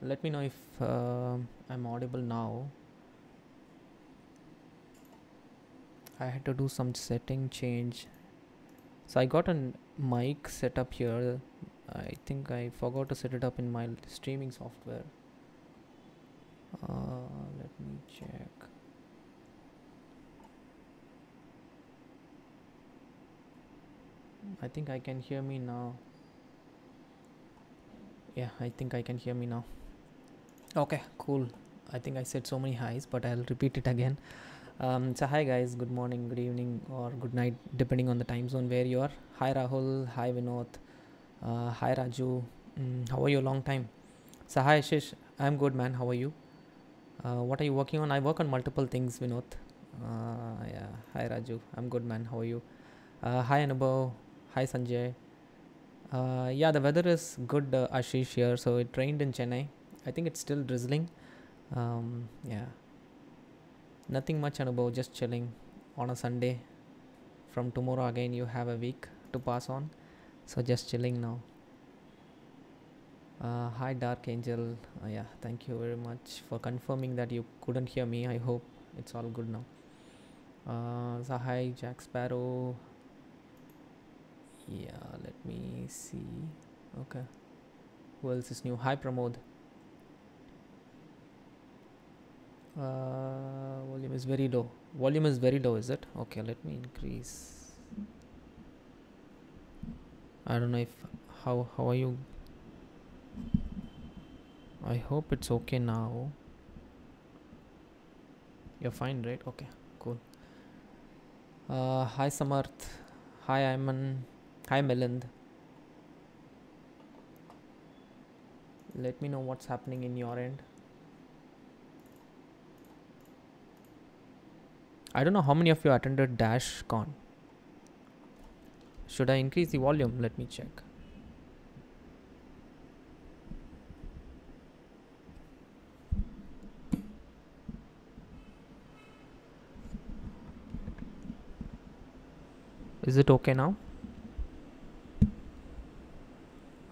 let me know if uh, I'm audible now I had to do some setting change so I got a mic set up here I think I forgot to set it up in my streaming software uh, let me check I think I can hear me now yeah I think I can hear me now okay cool i think i said so many highs but i'll repeat it again um, so hi guys good morning good evening or good night depending on the time zone where you are hi rahul hi vinod uh, hi raju mm, how are you long time so hi Ashish, i'm good man how are you uh, what are you working on i work on multiple things vinod uh, yeah hi raju i'm good man how are you uh, hi anubhav hi sanjay uh, yeah the weather is good uh, ashish here so it rained in chennai I think it's still drizzling. Um, yeah. Nothing much, Anubhav, just chilling on a Sunday. From tomorrow again, you have a week to pass on. So just chilling now. Uh, hi, Dark Angel. Uh, yeah, thank you very much for confirming that you couldn't hear me. I hope it's all good now. Uh, so hi, Jack Sparrow. Yeah, let me see. Okay. Who else is new? Hi, Pramod. Uh, volume is very low volume is very low is it okay let me increase I don't know if how how are you I hope it's okay now you're fine right okay cool uh, hi Samarth hi Ayman hi Melind let me know what's happening in your end I don't know how many of you attended Dash Con. Should I increase the volume? Let me check. Is it okay now?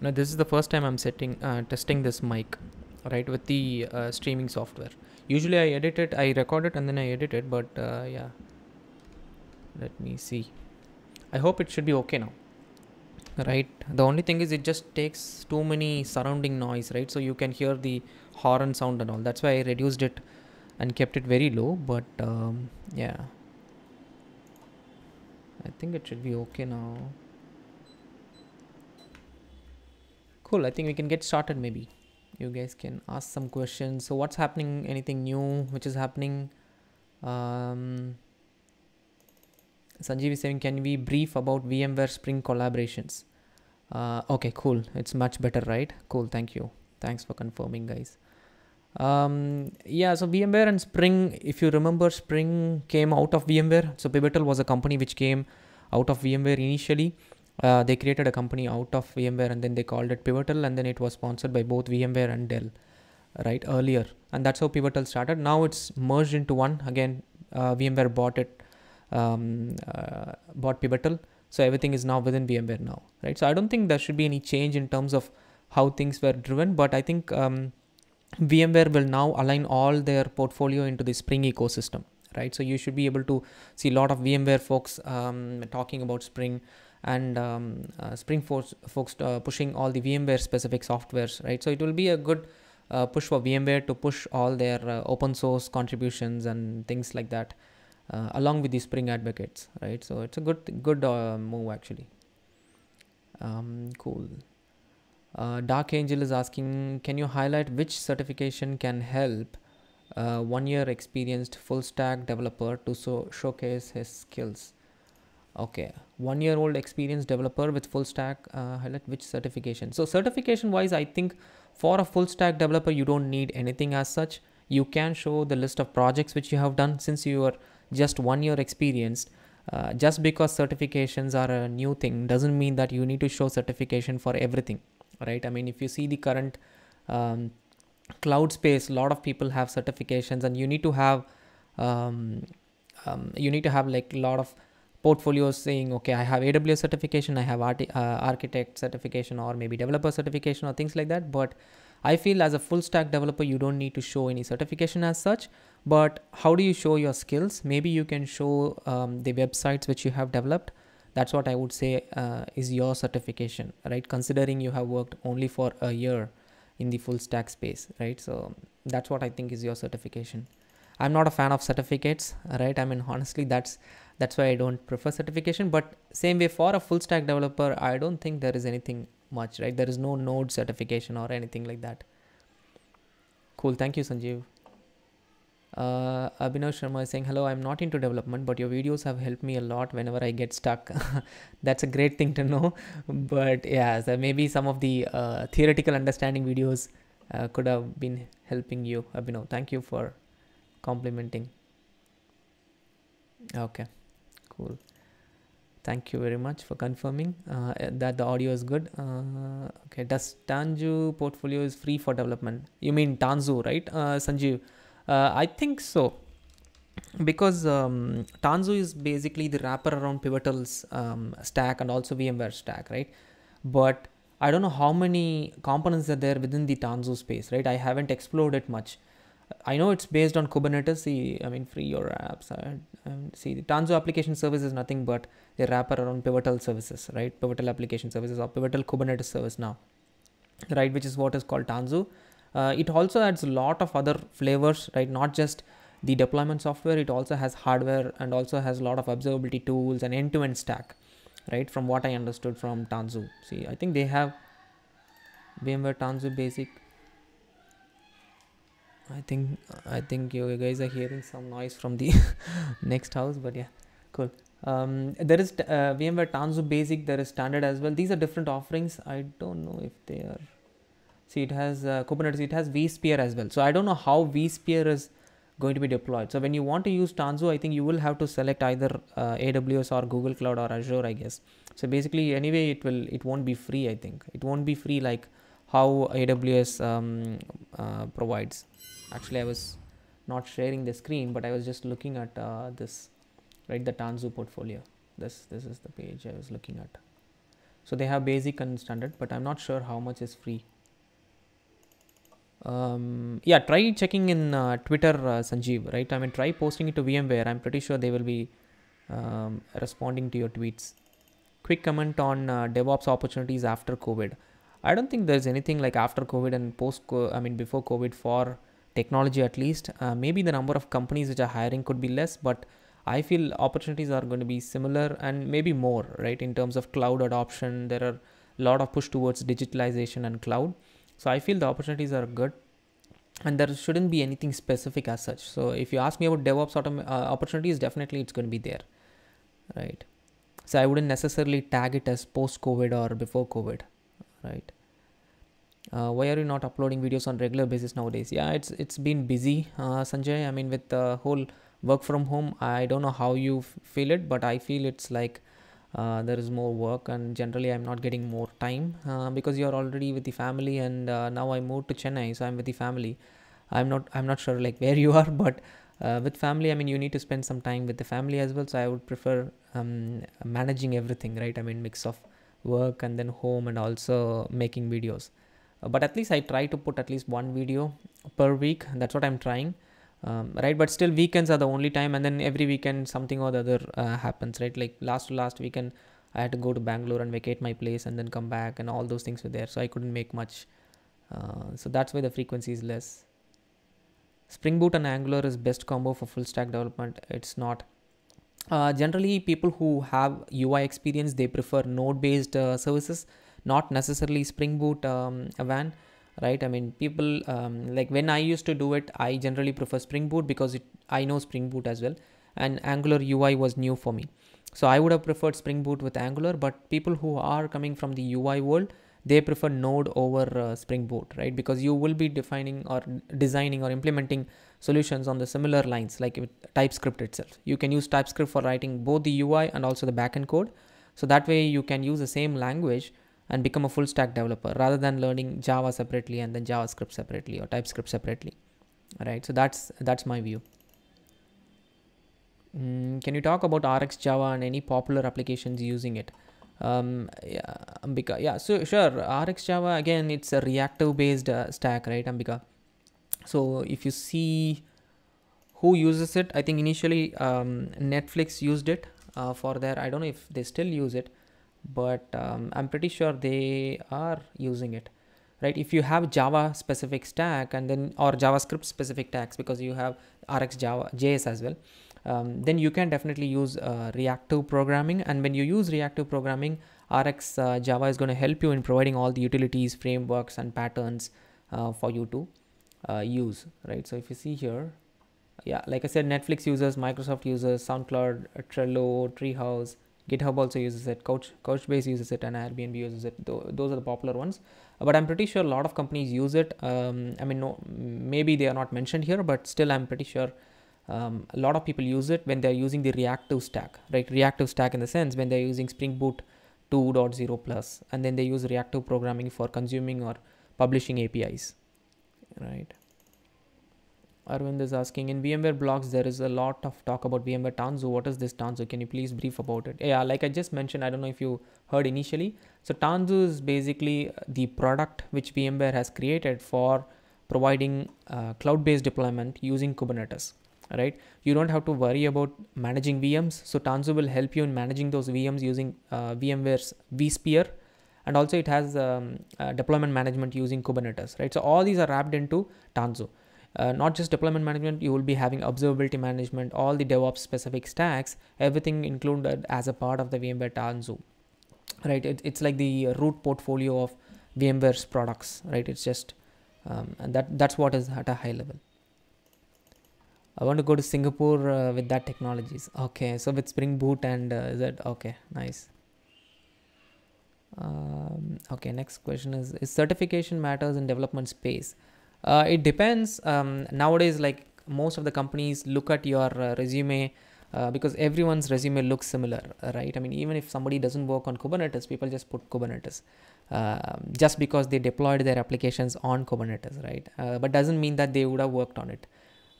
Now this is the first time I'm setting uh, testing this mic right with the uh, streaming software usually i edit it i record it and then i edit it but uh, yeah let me see i hope it should be okay now right the only thing is it just takes too many surrounding noise right so you can hear the horn sound and all that's why i reduced it and kept it very low but um, yeah i think it should be okay now cool i think we can get started maybe you guys can ask some questions so what's happening anything new which is happening um, sanjeev is saying can we brief about vmware spring collaborations uh, okay cool it's much better right cool thank you thanks for confirming guys um, yeah so vmware and spring if you remember spring came out of vmware so pivotal was a company which came out of vmware initially uh, they created a company out of VMware and then they called it Pivotal and then it was sponsored by both VMware and Dell, right? Earlier. And that's how Pivotal started. Now it's merged into one. Again, uh, VMware bought it, um, uh, bought Pivotal. So everything is now within VMware now, right? So I don't think there should be any change in terms of how things were driven, but I think um, VMware will now align all their portfolio into the Spring ecosystem, right? So you should be able to see a lot of VMware folks um, talking about Spring and um, uh, Spring Force folks uh, pushing all the VMware specific softwares, right? So it will be a good uh, push for VMware to push all their uh, open source contributions and things like that, uh, along with the Spring advocates, right? So it's a good good uh, move actually. Um, cool. Dark Angel is asking, can you highlight which certification can help one year experienced full stack developer to so showcase his skills? okay one year old experienced developer with full stack uh, highlight which certification so certification wise i think for a full stack developer you don't need anything as such you can show the list of projects which you have done since you are just one year experienced uh, just because certifications are a new thing doesn't mean that you need to show certification for everything right i mean if you see the current um, cloud space a lot of people have certifications and you need to have um, um, you need to have like a lot of portfolios saying, okay, I have AWS certification, I have uh, architect certification, or maybe developer certification, or things like that. But I feel as a full stack developer, you don't need to show any certification as such. But how do you show your skills? Maybe you can show um, the websites which you have developed. That's what I would say uh, is your certification, right? Considering you have worked only for a year in the full stack space, right? So that's what I think is your certification. I'm not a fan of certificates, right? I mean, honestly, that's that's why i don't prefer certification but same way for a full stack developer i don't think there is anything much right there is no node certification or anything like that cool thank you sanjeev uh, Abhinav Sharma is saying, Hello, I'm not into development, but your videos have helped me a lot whenever I get stuck. That's a great thing to know. But yeah, so maybe some of the uh, theoretical understanding videos uh, could have been helping you, Abhinav. Thank you for complimenting. Okay cool thank you very much for confirming uh, that the audio is good uh, okay does tanju portfolio is free for development you mean tanzu right uh, sanjeev uh, i think so because um, tanzu is basically the wrapper around pivotal's um, stack and also vmware stack right but i don't know how many components are there within the tanzu space right i haven't explored it much I know it's based on Kubernetes. I mean, free your apps. Um, see the Tanzu application service is nothing but a wrapper around pivotal services, right? Pivotal application services or pivotal Kubernetes service now, right? Which is what is called Tanzu. Uh, it also adds a lot of other flavors, right? Not just the deployment software, it also has hardware and also has a lot of observability tools and end -to -end stack, right? From what I understood from Tanzu. See, I think they have VMware Tanzu Basic I think I think you guys are hearing some noise from the next house, but yeah, cool. Um, there is uh, VMware Tanzu Basic. There is Standard as well. These are different offerings. I don't know if they are. See, it has uh, Kubernetes. It has vSphere as well. So I don't know how vSphere is going to be deployed. So when you want to use Tanzu, I think you will have to select either uh, AWS or Google Cloud or Azure, I guess. So basically, anyway, it will it won't be free. I think it won't be free like how AWS um, uh, provides. Actually, I was not sharing the screen, but I was just looking at uh, this, right? The Tanzu portfolio. This this is the page I was looking at. So they have basic and standard, but I'm not sure how much is free. Um, yeah, try checking in uh, Twitter, uh, Sanjeev. Right? I mean, try posting it to VMware. I'm pretty sure they will be um, responding to your tweets. Quick comment on uh, DevOps opportunities after COVID I don't think there's anything like after COVID and post, I mean, before COVID for technology at least. Uh, maybe the number of companies which are hiring could be less, but I feel opportunities are going to be similar and maybe more, right? In terms of cloud adoption, there are a lot of push towards digitalization and cloud. So I feel the opportunities are good and there shouldn't be anything specific as such. So if you ask me about DevOps autom- uh, opportunities, definitely it's going to be there, right? So I wouldn't necessarily tag it as post COVID or before COVID right uh, why are you not uploading videos on regular basis nowadays yeah it's it's been busy uh, sanjay i mean with the whole work from home i don't know how you feel it but i feel it's like uh, there is more work and generally i'm not getting more time uh, because you're already with the family and uh, now i moved to chennai so i'm with the family i'm not i'm not sure like where you are but uh, with family i mean you need to spend some time with the family as well so i would prefer um, managing everything right i mean mix of work and then home and also making videos uh, but at least i try to put at least one video per week that's what i'm trying um, right but still weekends are the only time and then every weekend something or the other uh, happens right like last last weekend i had to go to bangalore and vacate my place and then come back and all those things were there so i couldn't make much uh, so that's why the frequency is less spring boot and angular is best combo for full stack development it's not uh, generally people who have UI experience they prefer node based uh, services not necessarily spring boot um, van right i mean people um, like when i used to do it i generally prefer spring boot because it, i know spring boot as well and angular ui was new for me so i would have preferred spring boot with angular but people who are coming from the ui world they prefer node over uh, spring boot right because you will be defining or designing or implementing solutions on the similar lines like with TypeScript itself. You can use TypeScript for writing both the UI and also the backend code. So that way you can use the same language and become a full stack developer rather than learning Java separately and then JavaScript separately or TypeScript separately. All right, so that's that's my view. Mm, can you talk about RX Java and any popular applications using it? Um, yeah, Ambika, yeah, so sure. RX Java again, it's a reactive based uh, stack, right, Ambika? so if you see who uses it i think initially um, netflix used it uh, for their i don't know if they still use it but um, i'm pretty sure they are using it right if you have java specific stack and then or javascript specific tags because you have rx java js as well um, then you can definitely use uh, reactive programming and when you use reactive programming rx uh, java is going to help you in providing all the utilities frameworks and patterns uh, for you to uh, use, right? So if you see here, yeah, like I said, Netflix users, Microsoft users, SoundCloud, uh, Trello, Treehouse, GitHub also uses it, Couch, Couchbase uses it, and Airbnb uses it. those are the popular ones. But I'm pretty sure a lot of companies use it. Um, I mean, no, maybe they are not mentioned here, but still, I'm pretty sure um, a lot of people use it when they're using the reactive stack, right? Reactive stack in the sense when they're using Spring Boot 2.0 plus, and then they use reactive programming for consuming or publishing APIs, right Arvind is asking in VMware blogs there is a lot of talk about VMware Tanzu. What is this Tanzu? Can you please brief about it? Yeah, like I just mentioned, I don't know if you heard initially. So Tanzu is basically uh, the product which VMware has created for providing uh, cloud-based deployment using Kubernetes. Right? You don't have to worry about managing VMs. So Tanzu will help you in managing those VMs using uh, VMware's vSphere and also it has um, uh, deployment management using Kubernetes, right? So all these are wrapped into Tanzu. Uh, not just deployment management, you will be having observability management, all the DevOps specific stacks, everything included as a part of the VMware Tanzu, right? It, it's like the root portfolio of VMware's products, right? It's just, um, and that that's what is at a high level. I want to go to Singapore uh, with that technologies. Okay, so with Spring Boot and uh, is that okay? Nice. Um, okay, next question is, is certification matters in development space? Uh, it depends. Um, nowadays, like most of the companies look at your uh, resume uh, because everyone's resume looks similar, uh, right? I mean, even if somebody doesn't work on Kubernetes, people just put Kubernetes um, just because they deployed their applications on Kubernetes, right? Uh, but doesn't mean that they would have worked on it,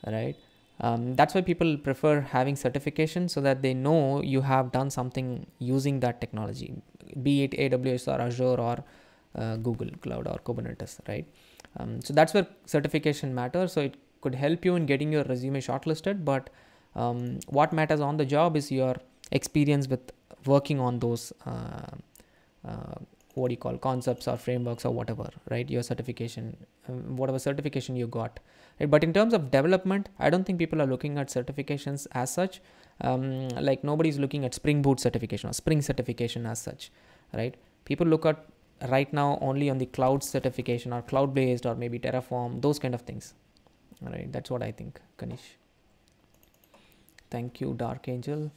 right? Um, that's why people prefer having certification so that they know you have done something using that technology, be it AWS or Azure or uh, Google Cloud or Kubernetes, right? Um, so that's where certification matters. So it could help you in getting your resume shortlisted, but um, what matters on the job is your experience with working on those uh, uh, what do you call concepts or frameworks or whatever, right? Your certification, um, whatever certification you got. But in terms of development, I don't think people are looking at certifications as such. Um, like is looking at Spring Boot certification or Spring certification as such, right? People look at right now only on the cloud certification or cloud based or maybe Terraform, those kind of things. All right, that's what I think, Kanish. Thank you, Dark Angel.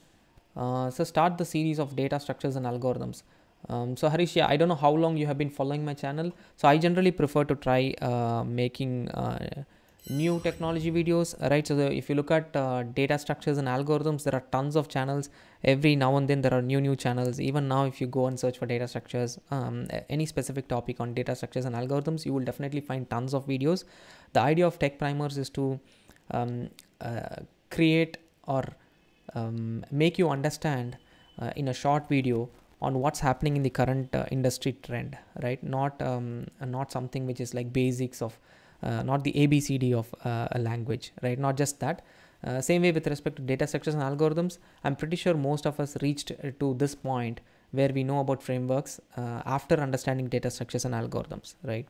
Uh, so start the series of data structures and algorithms. Um, so Harish, yeah, I don't know how long you have been following my channel. So I generally prefer to try uh, making uh, new technology videos right so the, if you look at uh, data structures and algorithms there are tons of channels every now and then there are new new channels even now if you go and search for data structures um, any specific topic on data structures and algorithms you will definitely find tons of videos the idea of tech primers is to um, uh, create or um, make you understand uh, in a short video on what's happening in the current uh, industry trend right not um, not something which is like basics of uh, not the ABCD of uh, a language, right? Not just that. Uh, same way with respect to data structures and algorithms, I'm pretty sure most of us reached to this point where we know about frameworks after understanding data structures and algorithms, right?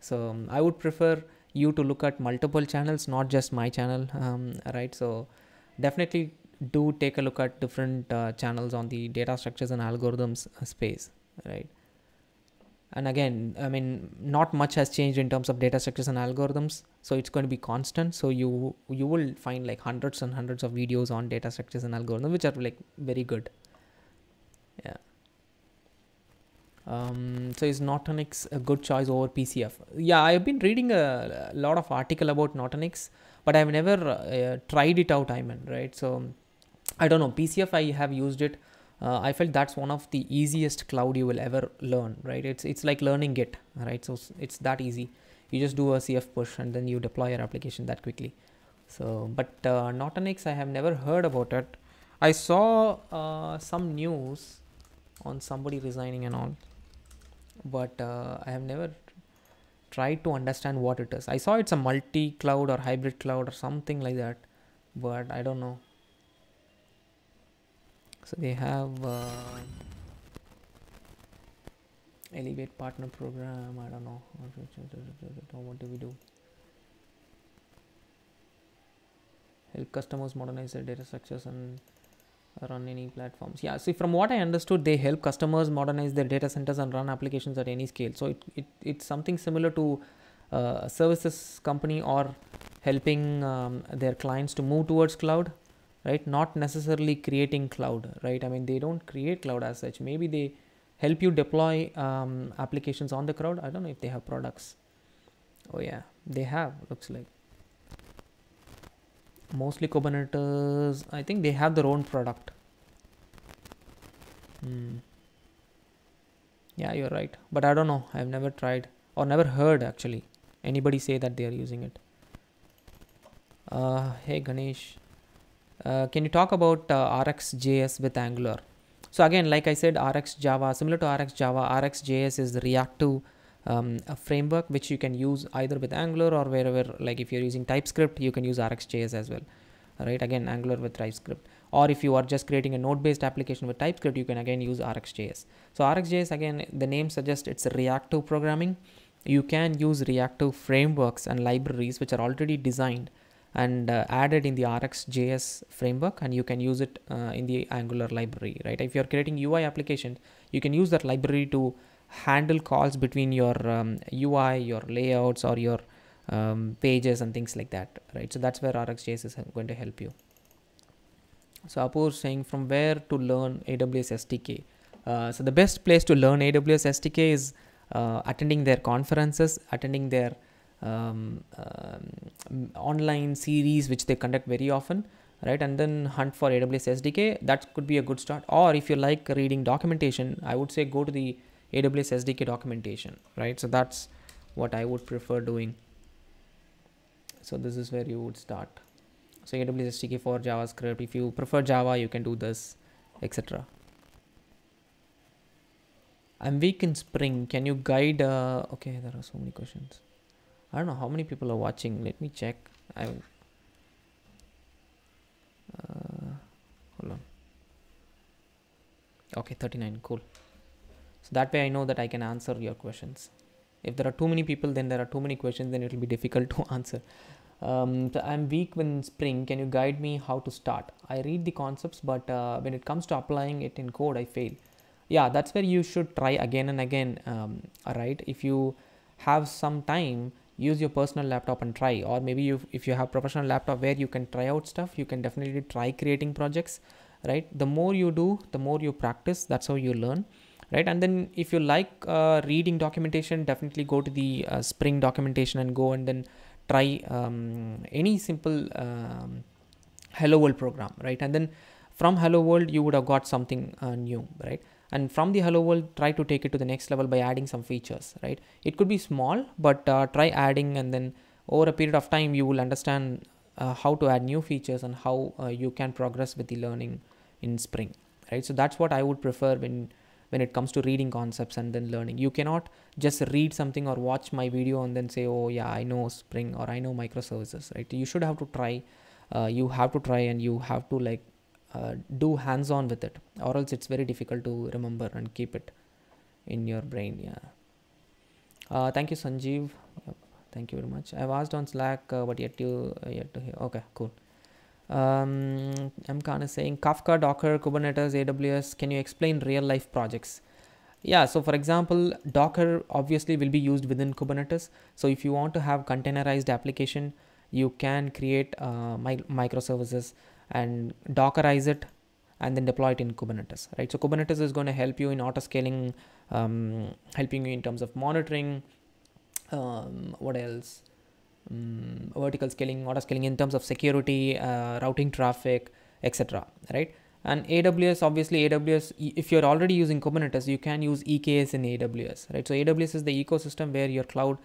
So um, I would prefer you to look at multiple channels, not just my channel, um, right? So definitely do take a look at different uh, channels on the data structures and algorithms space, right? and again i mean not much has changed in terms of data structures and algorithms so it's going to be constant so you you will find like hundreds and hundreds of videos on data structures and algorithms which are like very good yeah um, so is Nutanix a good choice over PCF? Yeah, I've been reading a, a lot of article about Nutanix, but I've never uh, tried it out. I mean, right? So I don't know. PCF I have used it uh, I felt that's one of the easiest cloud you will ever learn, right? It's it's like learning Git, right? So it's that easy. You just do a CF push and then you deploy your application that quickly. So, but uh, Nutanix, I have never heard about it. I saw uh, some news on somebody resigning and all, but uh, I have never tried to understand what it is. I saw it's a multi-cloud or hybrid cloud or something like that, but I don't know so they have uh, elevate partner program i don't know what do we do help customers modernize their data structures and run any platforms yeah see from what i understood they help customers modernize their data centers and run applications at any scale so it, it it's something similar to uh, services company or helping um, their clients to move towards cloud right not necessarily creating cloud right i mean they don't create cloud as such maybe they help you deploy um, applications on the cloud i don't know if they have products oh yeah they have looks like mostly kubernetes i think they have their own product hmm. yeah you're right but i don't know i've never tried or never heard actually anybody say that they are using it uh, hey ganesh uh, can you talk about uh, RxJS with Angular? So again, like I said, Rx Java, similar to Rx Java, RxJS is the reactive um, framework which you can use either with Angular or wherever, like if you're using TypeScript, you can use RxJS as well. right? again, Angular with TypeScript. Or if you are just creating a node-based application with TypeScript, you can again use RxJS. So RxJS, again, the name suggests it's reactive programming. You can use reactive frameworks and libraries which are already designed and uh, added in the RxJS framework and you can use it uh, in the Angular library, right? If you're creating UI application, you can use that library to handle calls between your um, UI, your layouts or your um, pages and things like that, right? So that's where RxJS is going to help you. So Apur saying from where to learn AWS SDK. Uh, so the best place to learn AWS SDK is uh, attending their conferences, attending their um, um, online series which they conduct very often right and then hunt for aws sdk that could be a good start or if you like reading documentation i would say go to the aws sdk documentation right so that's what i would prefer doing so this is where you would start so aws sdk for javascript if you prefer java you can do this etc i'm weak in spring can you guide uh, okay there are so many questions I don't know how many people are watching. Let me check. I Uh, hold on. Okay, 39. Cool. So that way I know that I can answer your questions. If there are too many people, then there are too many questions, then it will be difficult to answer. Um, so I'm weak when Spring. Can you guide me how to start? I read the concepts, but uh, when it comes to applying it in code, I fail. Yeah, that's where you should try again and again. Um, all right, if you have some time, use your personal laptop and try or maybe you, if you have professional laptop where you can try out stuff you can definitely try creating projects right the more you do the more you practice that's how you learn right and then if you like uh, reading documentation definitely go to the uh, spring documentation and go and then try um, any simple um, hello world program right and then from hello world you would have got something uh, new right and from the hello world try to take it to the next level by adding some features right it could be small but uh, try adding and then over a period of time you will understand uh, how to add new features and how uh, you can progress with the learning in spring right so that's what i would prefer when when it comes to reading concepts and then learning you cannot just read something or watch my video and then say oh yeah i know spring or i know microservices right you should have to try uh, you have to try and you have to like uh, do hands on with it or else it's very difficult to remember and keep it in your brain yeah uh, thank you sanjeev yep. thank you very much i've asked on slack uh, but yet you uh, yet to hear okay cool um, i'm kind of saying kafka docker kubernetes aws can you explain real life projects yeah so for example docker obviously will be used within kubernetes so if you want to have containerized application you can create uh, microservices and dockerize it and then deploy it in kubernetes right so kubernetes is going to help you in auto scaling um, helping you in terms of monitoring um, what else um, vertical scaling auto scaling in terms of security uh, routing traffic etc right and aws obviously aws if you're already using kubernetes you can use eks in aws right so aws is the ecosystem where your cloud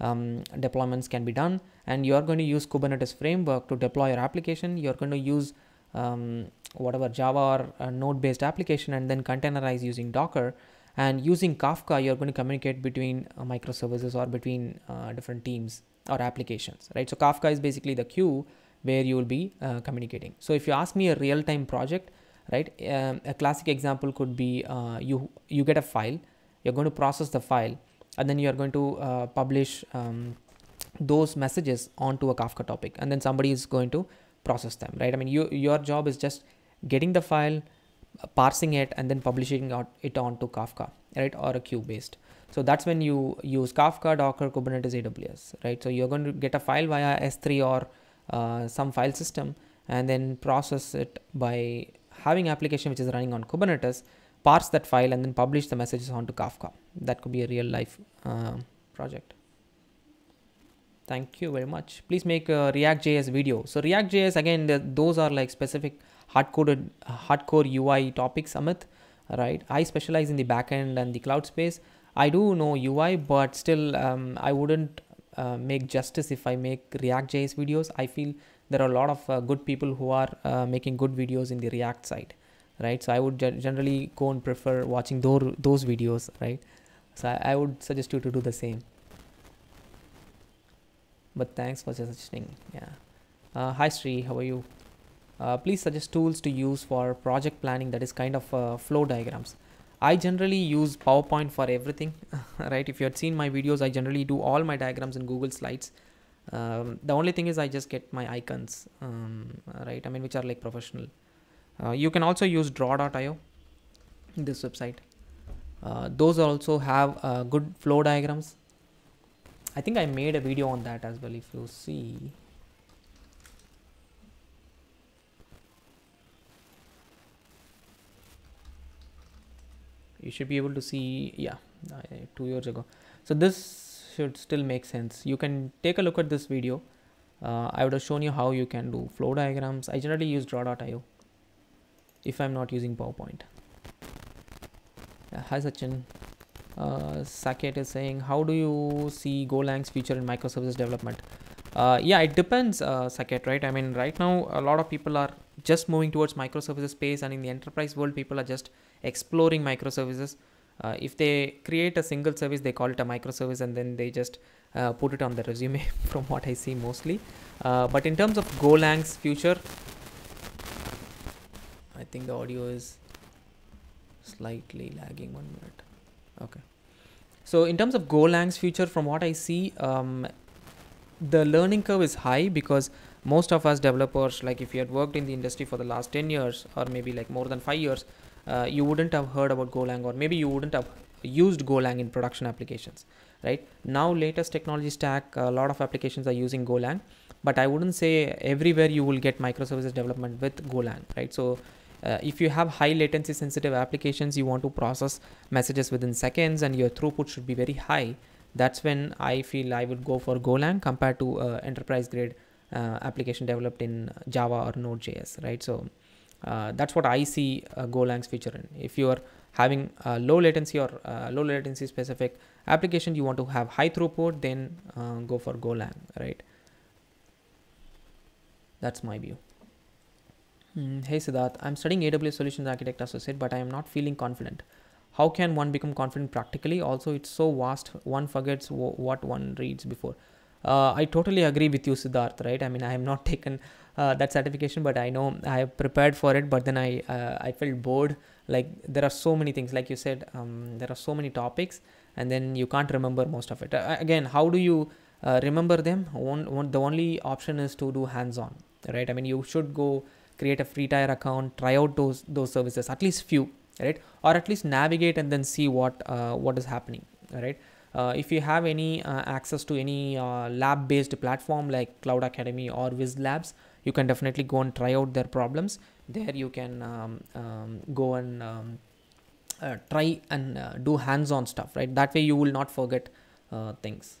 um, deployments can be done. And you are going to use Kubernetes framework to deploy your application. You're going to use um, whatever Java or uh, node-based application and then containerize using Docker. And using Kafka, you're going to communicate between uh, microservices or between uh, different teams or applications, right? So Kafka is basically the queue where you will be uh, communicating. So if you ask me a real-time project, right? Um, a classic example could be uh, you you get a file, you're going to process the file, and then you are going to uh, publish um, those messages onto a Kafka topic, and then somebody is going to process them, right? I mean, you, your job is just getting the file, parsing it, and then publishing it onto Kafka, right, or a queue based. So that's when you use Kafka, Docker, Kubernetes, AWS, right? So you're going to get a file via S3 or uh, some file system, and then process it by having application which is running on Kubernetes, parse that file, and then publish the messages onto Kafka that could be a real life uh, project thank you very much please make a react js video so react js again the, those are like specific hard coded hardcore ui topics amit right i specialize in the backend and the cloud space i do know ui but still um, i wouldn't uh, make justice if i make react js videos i feel there are a lot of uh, good people who are uh, making good videos in the react side right so i would generally go and prefer watching those those videos right so I, I would suggest you to do the same but thanks for suggesting yeah uh, hi sri how are you uh, please suggest tools to use for project planning that is kind of uh, flow diagrams i generally use powerpoint for everything right if you had seen my videos i generally do all my diagrams in google slides um, the only thing is i just get my icons um, right i mean which are like professional uh, you can also use draw.io, this website. Uh, those also have uh, good flow diagrams. I think I made a video on that as well. If you see, you should be able to see, yeah, uh, two years ago. So this should still make sense. You can take a look at this video. Uh, I would have shown you how you can do flow diagrams. I generally use draw.io if I'm not using PowerPoint. Yeah, hi Sachin. Uh, Saket is saying, how do you see Golang's future in microservices development? Uh, yeah, it depends, uh, Saket, right? I mean, right now, a lot of people are just moving towards microservices space and in the enterprise world, people are just exploring microservices. Uh, if they create a single service, they call it a microservice and then they just uh, put it on the resume from what I see mostly. Uh, but in terms of Golang's future, I think the audio is slightly lagging one minute. Okay. So in terms of Golang's future, from what I see, um, the learning curve is high because most of us developers, like if you had worked in the industry for the last 10 years or maybe like more than five years, uh, you wouldn't have heard about Golang or maybe you wouldn't have used Golang in production applications, right? Now latest technology stack, a lot of applications are using Golang, but I wouldn't say everywhere you will get microservices development with Golang, right? So uh, if you have high latency sensitive applications, you want to process messages within seconds and your throughput should be very high. That's when I feel I would go for Golang compared to uh, enterprise grade uh, application developed in Java or Node.js, right? So uh, that's what I see uh, Golang's feature in. If you are having low latency or uh, low latency specific application, you want to have high throughput, then go for Golang, right? That's my view. Mm, hey Siddharth, I'm studying AWS Solutions Architect Associate, but I am not feeling confident. How can one become confident practically? Also, it's so vast, one forgets w- what one reads before. Uh, I totally agree with you, Siddharth, right? I mean, I have not taken uh, that certification, but I know I have prepared for it, but then I, uh, I felt bored. Like, there are so many things, like you said, um, there are so many topics, and then you can't remember most of it. Uh, again, how do you uh, remember them? One, one, the only option is to do hands on, right? I mean, you should go create a free tier account, try out those those services, at least few, right? Or at least navigate and then see what uh, what is happening, all right? Uh, if you have any uh, access to any uh, lab-based platform like Cloud Academy or Wiz Labs, you can definitely go and try out their problems. There you can um, um, go and um, uh, try and uh, do hands-on stuff, right? That way you will not forget things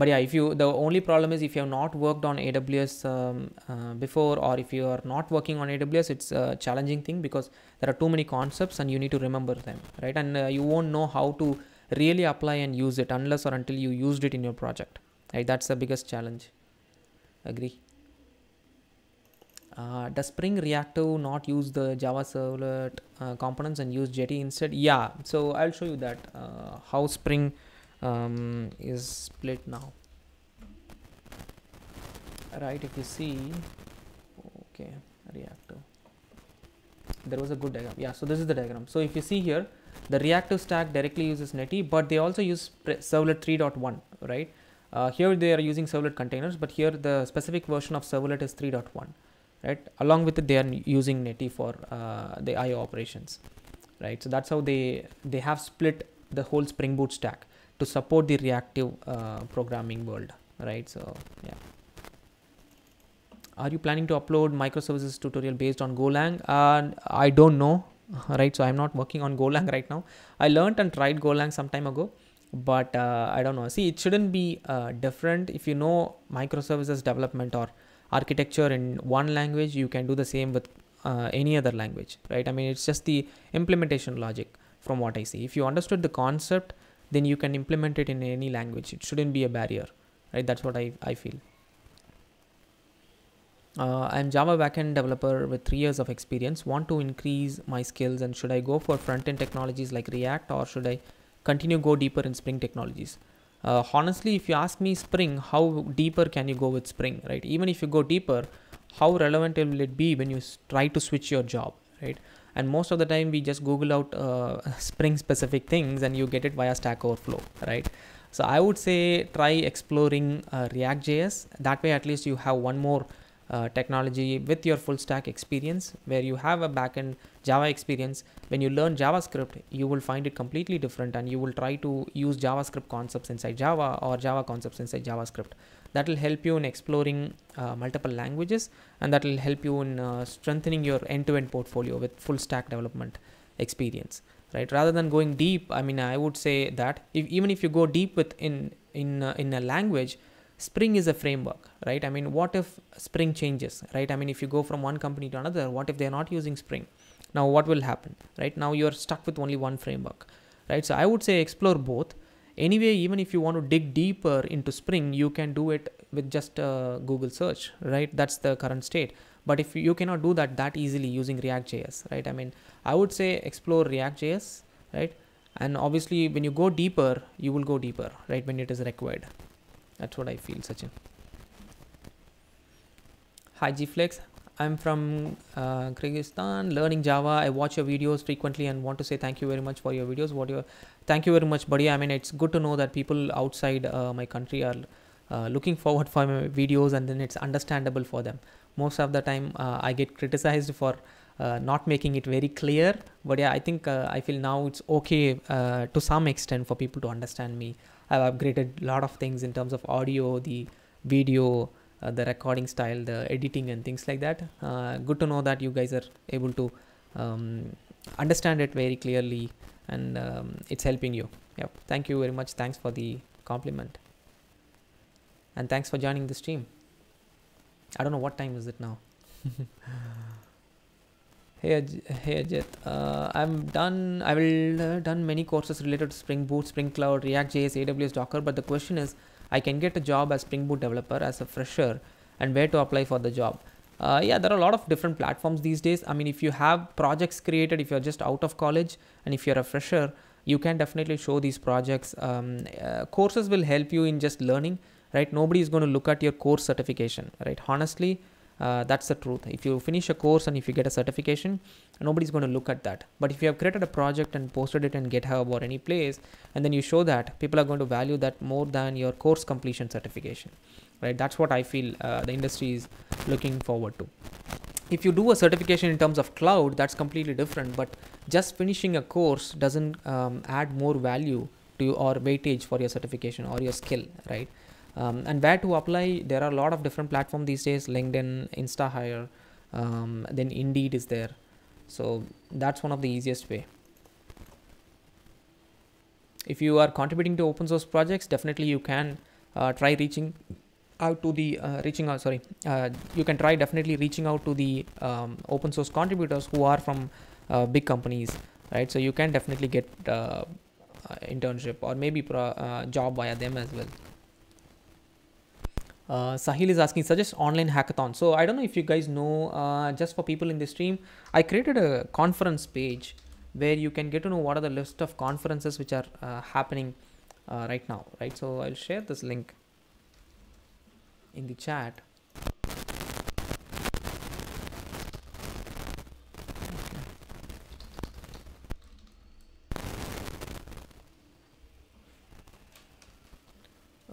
but yeah if you the only problem is if you have not worked on aws um, uh, before or if you are not working on aws it's a challenging thing because there are too many concepts and you need to remember them right and uh, you won't know how to really apply and use it unless or until you used it in your project right that's the biggest challenge agree uh, does spring reactive not use the java servlet uh, components and use jetty instead yeah so i'll show you that uh, how spring um, is split now right if you see okay reactive there was a good diagram yeah so this is the diagram so if you see here the reactive stack directly uses netty but they also use servlet 3.1 right uh, here they are using servlet containers but here the specific version of servlet is 3.1 right along with it they are using netty for uh, the io operations right so that's how they they have split the whole spring boot stack to support the reactive uh, programming world, right? So yeah. Are you planning to upload microservices tutorial based on Golang? I don't know, right? So I'm not working on Golang right now. I learned and tried Golang some time ago but uh, I don't know. See, it shouldn't be uh, different. If you know microservices development or architecture in one language, you can do the same with uh, any other language, right? I mean, it's just the implementation logic from what I see. If you understood the concept, then you can implement it in any language it shouldn't be a barrier right that's what i, I feel uh, i'm java backend developer with three years of experience want to increase my skills and should i go for front-end technologies like react or should i continue go deeper in spring technologies uh, honestly if you ask me spring how deeper can you go with spring right even if you go deeper how relevant will it be when you try to switch your job right and most of the time we just google out uh, spring specific things and you get it via stack overflow right so i would say try exploring uh, react js that way at least you have one more uh, technology with your full stack experience where you have a backend java experience when you learn javascript you will find it completely different and you will try to use javascript concepts inside java or java concepts inside javascript that will help you in exploring uh, multiple languages and that will help you in uh, strengthening your end-to-end portfolio with full stack development experience right rather than going deep i mean i would say that if, even if you go deep with in in uh, in a language spring is a framework right i mean what if spring changes right i mean if you go from one company to another what if they're not using spring now what will happen right now you're stuck with only one framework right so i would say explore both anyway even if you want to dig deeper into spring you can do it with just a uh, google search right that's the current state but if you cannot do that that easily using react.js right i mean i would say explore react.js right and obviously when you go deeper you will go deeper right when it is required that's what i feel sachin hi gflex i'm from uh, kyrgyzstan learning java i watch your videos frequently and want to say thank you very much for your videos what your thank you very much buddy i mean it's good to know that people outside uh, my country are uh, looking forward for my videos and then it's understandable for them most of the time uh, i get criticized for uh, not making it very clear but yeah i think uh, i feel now it's okay uh, to some extent for people to understand me i've upgraded a lot of things in terms of audio the video the recording style the editing and things like that good to know that you guys are able to um, understand it very clearly and um, it's helping you yep thank you very much thanks for the compliment and thanks for joining the stream i don't know what time is it now hey hey Ajit, uh, I'm done. I will uh, done many courses related to Spring Boot, Spring Cloud, React JS, AWS, Docker. But the question is, I can get a job as Spring Boot developer as a fresher, and where to apply for the job? uh, yeah there are a lot of different platforms these days i mean if you have projects created if you're just out of college and if you're a fresher you can definitely show these projects um, uh, courses will help you in just learning right nobody is going to look at your course certification right honestly uh, that's the truth if you finish a course and if you get a certification nobody's going to look at that but if you have created a project and posted it in github or any place and then you show that people are going to value that more than your course completion certification right that's what i feel uh, the industry is looking forward to if you do a certification in terms of cloud that's completely different but just finishing a course doesn't um, add more value to your weightage for your certification or your skill right um, and where to apply there are a lot of different platforms these days linkedin instahire um, then indeed is there so that's one of the easiest way if you are contributing to open source projects definitely you can uh, try reaching out to the uh, reaching out sorry uh, you can try definitely reaching out to the um, open source contributors who are from uh, big companies right so you can definitely get uh, uh, internship or maybe pro, uh, job via them as well Sahil is asking suggest online hackathon so I don't know if you guys know just for people in the stream I created a conference page where you can get to know what are the list of conferences which are happening right now right so I'll share this link in the chat.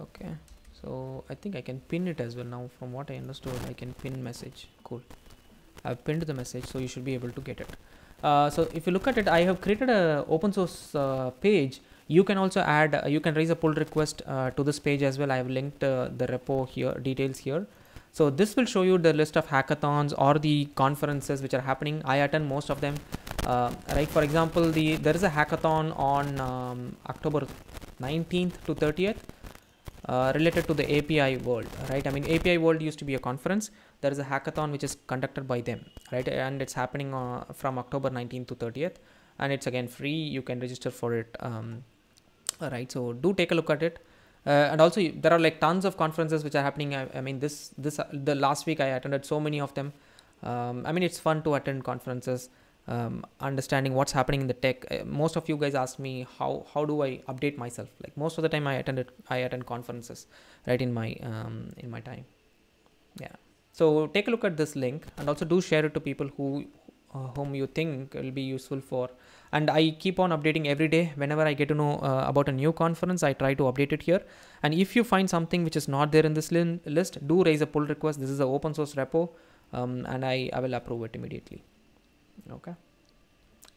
okay so I think I can pin it as well now from what I understood I can pin message cool I've pinned the message so you should be able to get it uh, so if you look at it I have created a open source uh, page you can also add uh, you can raise a pull request uh, to this page as well i've linked uh, the repo here details here so this will show you the list of hackathons or the conferences which are happening. I attend most of them. Uh, right, for example, the there is a hackathon on um, October 19th to 30th uh, related to the API world. Right, I mean API world used to be a conference. There is a hackathon which is conducted by them. Right, and it's happening uh, from October 19th to 30th, and it's again free. You can register for it. Um, all right so do take a look at it uh, and also there are like tons of conferences which are happening i, I mean this this uh, the last week i attended so many of them um, i mean it's fun to attend conferences um, understanding what's happening in the tech uh, most of you guys ask me how how do i update myself like most of the time i attended i attend conferences right in my um, in my time yeah so take a look at this link and also do share it to people who uh, whom you think will be useful for and I keep on updating every day. Whenever I get to know uh, about a new conference, I try to update it here. And if you find something which is not there in this list, do raise a pull request. This is an open source repo um, and I, I will approve it immediately. Okay.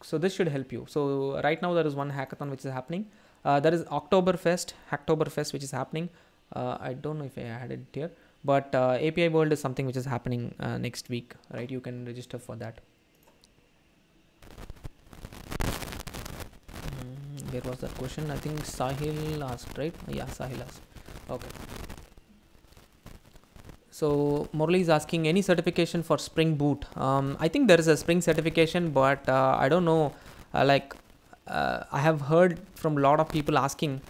So this should help you. So right now there is one hackathon which is happening. Uh, there is Oktoberfest, Hacktoberfest which is happening. Uh, I don't know if I had it here, but uh, API World is something which is happening uh, next week, right? You can register for that. Where was that question i think sahil asked right yeah sahil asked okay so Morley is asking any certification for Spring Boot. Um, I think there is a Spring certification, but uh, I don't know. Uh, like uh, I have heard from a lot of people asking.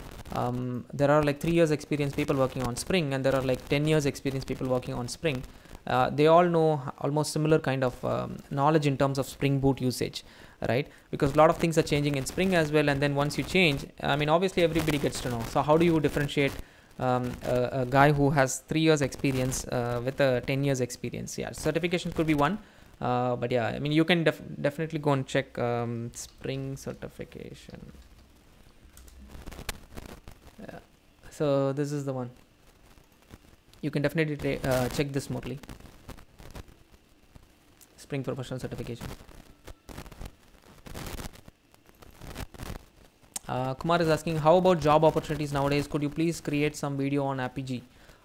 Um, there are like three years experience people working on Spring, and there are like ten years experience people working on Spring. Uh, they all know almost similar kind of um, knowledge in terms of Spring Boot usage right because a lot of things are changing in spring as well and then once you change i mean obviously everybody gets to know so how do you differentiate um, a, a, guy who has three years experience uh, with a 10 years experience yeah certification could be one uh, but yeah i mean you can def definitely go and check um, spring certification yeah. so this is the one you can definitely uh, check this mostly spring professional certification Uh, Kumar is asking, how about job opportunities nowadays? Could you please create some video on APG?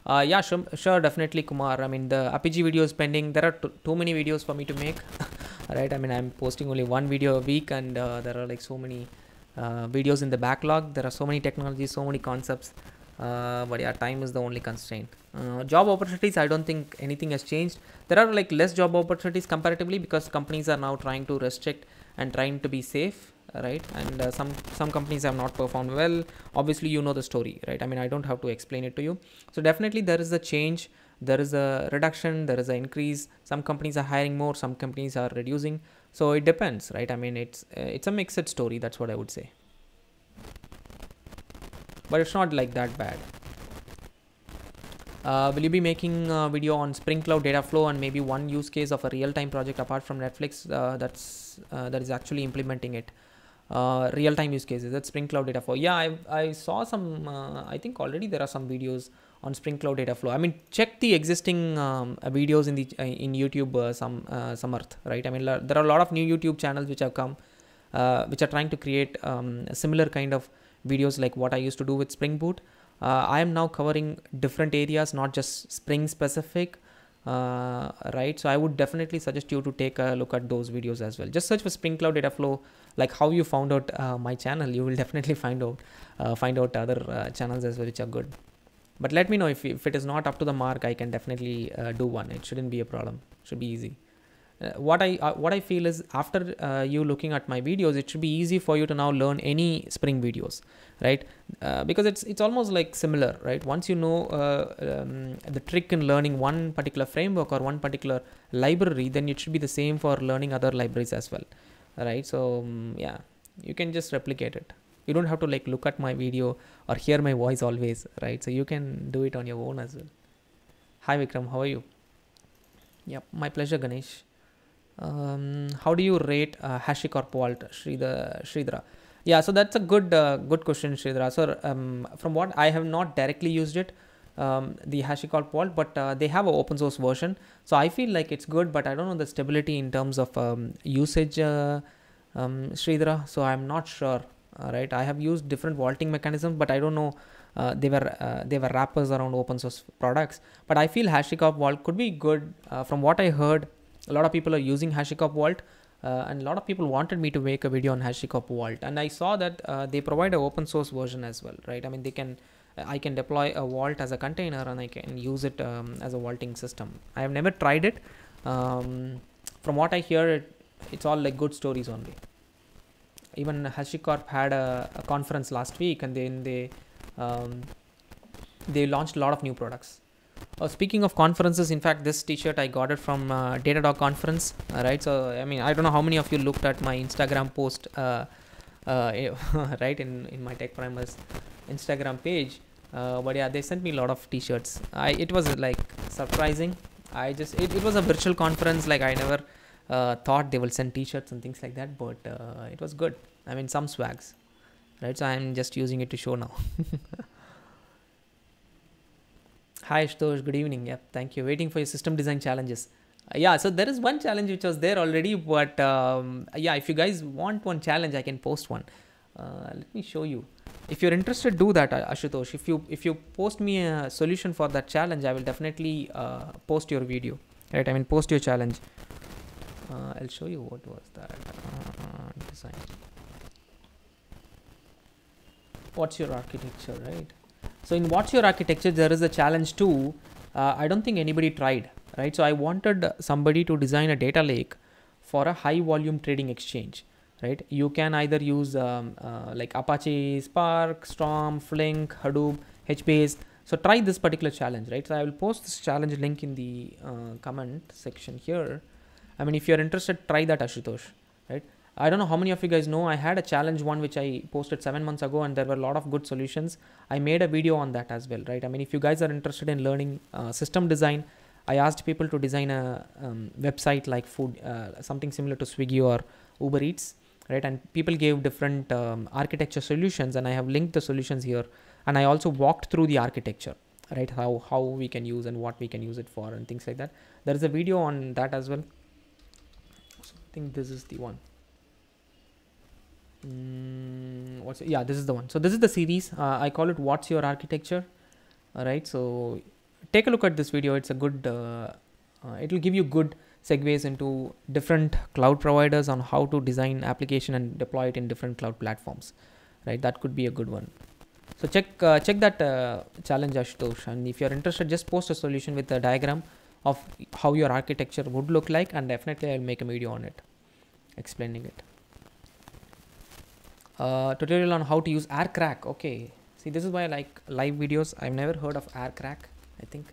Uh, yeah, sure, sure, definitely, Kumar. I mean, the APG video is pending. There are too many videos for me to make, right? I mean, I'm posting only one video a week, and uh, there are like so many uh, videos in the backlog. There are so many technologies, so many concepts. Uh, but yeah, time is the only constraint. Uh, job opportunities, I don't think anything has changed. There are like less job opportunities comparatively because companies are now trying to restrict and trying to be safe right and uh, some some companies have not performed well obviously you know the story right i mean i don't have to explain it to you so definitely there is a change there is a reduction there is an increase some companies are hiring more some companies are reducing so it depends right i mean it's uh, it's a mixed story that's what i would say but it's not like that bad uh, will you be making a video on Spring Cloud data flow and maybe one use case of a real-time project apart from Netflix uh, that's uh, that is actually implementing it? uh, real-time use cases that's spring cloud data flow yeah i, I saw some uh, i think already there are some videos on spring cloud data flow i mean check the existing um, uh, videos in the uh, in youtube uh, some uh, some earth right i mean there are a lot of new youtube channels which have come which are trying to create um, similar kind of videos like what i used to do with spring boot i am now covering different areas not just spring specific uh, right? So I would definitely suggest you to take a look at those videos as well. Just search for Spring Cloud Dataflow, like how you found out uh, my channel. You will definitely find out uh, find out other uh, channels as well which are good. But let me know if, if it is not up to the mark. I can definitely uh, do one. It shouldn't be a problem. Should be easy uh, what I uh, what I feel is after uh, you looking at my videos, it should be easy for you to now learn any spring videos, right? Uh, because it's it's almost like similar, right? Once you know uh, um, the trick in learning one particular framework or one particular library, then it should be the same for learning other libraries as well, right? So um, yeah, you can just replicate it. You don't have to like look at my video or hear my voice always, right? So you can do it on your own as well. Hi Vikram, how are you? Yep, my pleasure, Ganesh um, how do you rate uh, HashiCorp Sridhar, Sridhara? Yeah, so that's a good uh, good question, Sridhara. So um, from what I have not directly used it, um, the HashiCorp Vault, but uh, they have an open source version. So I feel like it's good, but I don't know the stability in terms of um, usage, uh, um, So I'm not sure. All uh, right, I have used different vaulting mechanisms, but I don't know. Uh, they were uh, they were wrappers around open source products, but I feel HashiCorp Vault could be good. Uh, from what I heard, a lot of people are using HashiCorp Vault. Uh, and a lot of people wanted me to make a video on HashiCorp Vault, and I saw that uh, they provide an open source version as well, right? I mean, they can, I can deploy a Vault as a container, and I can use it um, as a vaulting system. I have never tried it. Um, from what I hear, it, it's all like good stories only. Even HashiCorp had a, a conference last week, and then they um, they launched a lot of new products. Oh, speaking of conferences, in fact, this T-shirt I got it from uh, Datadog conference. All right, so I mean, I don't know how many of you looked at my Instagram post, uh, uh, right, in in my Tech Primers Instagram page. Uh, but yeah, they sent me a lot of T-shirts. I it was like surprising. I just it, it was a virtual conference. Like I never uh, thought they will send T-shirts and things like that. But uh, it was good. I mean, some swags, right? So I'm just using it to show now. Hi, Shtosh. Good evening. Yep. Thank you. Waiting for your system design challenges. Uh, yeah. So there is one challenge which was there already, but um, yeah, if you guys want one challenge, I can post one. Uh, let me show you. If you're interested, do that, uh, Ashutosh. If you if you post me a solution for that challenge, I will definitely uh, post your video. Right? I mean, post your challenge. Uh, I'll show you what was that uh, design. What's your architecture, right? So in what's your architecture, there is a challenge too. Uh, I don't think anybody tried, right? So I wanted somebody to design a data lake for a high volume trading exchange, right? You can either use um, uh, like Apache Spark, Storm, Flink, Hadoop, HBase. So try this particular challenge, right? So I will post this challenge link in the uh, comment section here. I mean, if you're interested, try that Ashutosh, right? I don't know how many of you guys know, I had a challenge one which I posted seven months ago, and there were a lot of good solutions. I made a video on that as well, right? I mean, if you guys are interested in learning uh, system design, I asked people to design a um, website like food, uh, something similar to Swiggy or Uber Eats, right? And people gave different um, architecture solutions, and I have linked the solutions here. And I also walked through the architecture, right? How how we can use and what we can use it for, and things like that. There is a video on that as well. I think this is the one. Mm, what's it? yeah this is the one so this is the series uh, i call it what's your architecture all right so take a look at this video it's a good uh, uh, it will give you good segues into different cloud providers on how to design application and deploy it in different cloud platforms right that could be a good one so check uh, check that uh, challenge ashutosh and if you're interested just post a solution with a diagram of how your architecture would look like and definitely i'll make a video on it explaining it uh, tutorial on how to use aircrack okay see this is why I like live videos I've never heard of aircrack I think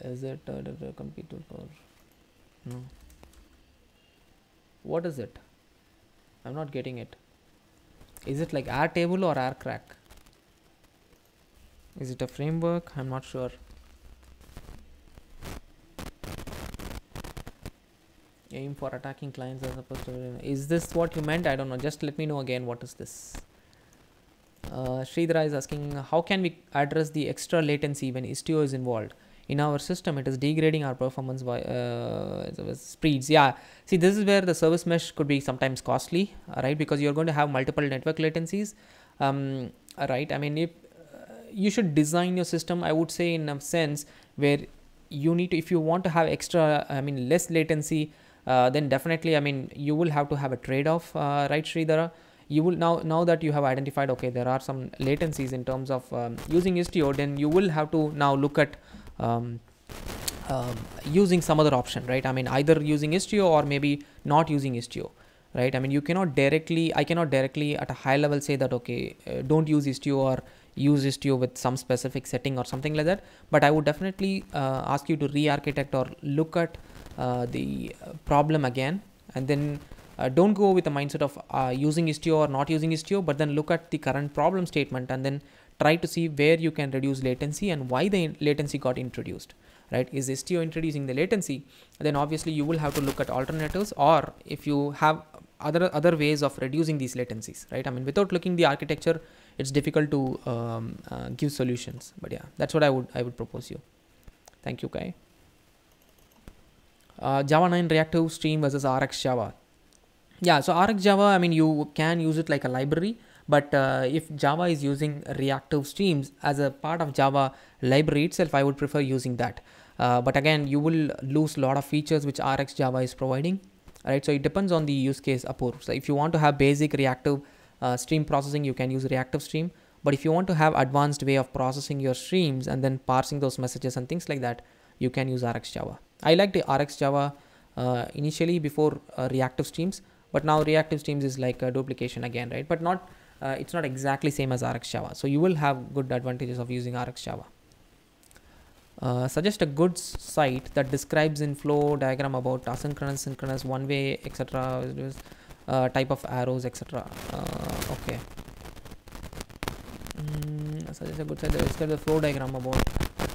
is it uh, computer for? no what is it I'm not getting it is it like air table or aircrack is it a framework I'm not sure aim for attacking clients as opposed to is this what you meant i don't know just let me know again what is this uh, is asking how can we address the extra latency when Istio is involved in our system it is degrading our performance by uh, speeds yeah see this is where the service mesh could be sometimes costly uh, right because you're going to have multiple network latencies um, uh, right i mean if uh, you should design your system i would say in a sense where you need to if you want to have extra i mean less latency uh, then definitely, I mean, you will have to have a trade-off, uh, right, Sridhara? you will now now that you have identified okay there are some latencies in terms of um, using istio then you will have to now look at um, um, using some other option right i mean either using istio or maybe not using istio right i mean you cannot directly i cannot directly at a high level say that okay uh, don't use istio or use istio with some specific setting or something like that but i would definitely uh, ask you to re-architect or look at uh, the uh, problem again and then uh, don't go with the mindset of uh, using Istio or not using Istio, but then look at the current problem statement and then try to see where you can reduce latency and why the latency got introduced, right? Is Istio introducing the latency? Then obviously you will have to look at alternatives or if you have other other ways of reducing these latencies, right? I mean, without looking the architecture, it's difficult to um, uh, give solutions. But yeah, that's what I would I would propose you. Thank you, Kai uh, Java 9 reactive stream versus RX Java. Yeah, so RX Java, I mean, you can use it like a library, but uh, if Java is using reactive streams as a part of Java library itself, I would prefer using that. Uh, but again, you will lose a lot of features which RX Java is providing. All right, so it depends on the use case, approach. So if you want to have basic reactive uh, stream processing, you can use reactive stream. But if you want to have advanced way of processing your streams and then parsing those messages and things like that, you can use RX Java. I liked the Rx Java uh, initially before uh, reactive streams, but now reactive streams is like a duplication again, right? But not, uh, it's not exactly same as Rx Java. So you will have good advantages of using Rx Java. Uh, suggest a good site that describes in flow diagram about asynchronous, synchronous, one way, etc. Uh, type of arrows, etc. Uh, okay. Mm, suggest a good site that describes the flow diagram about.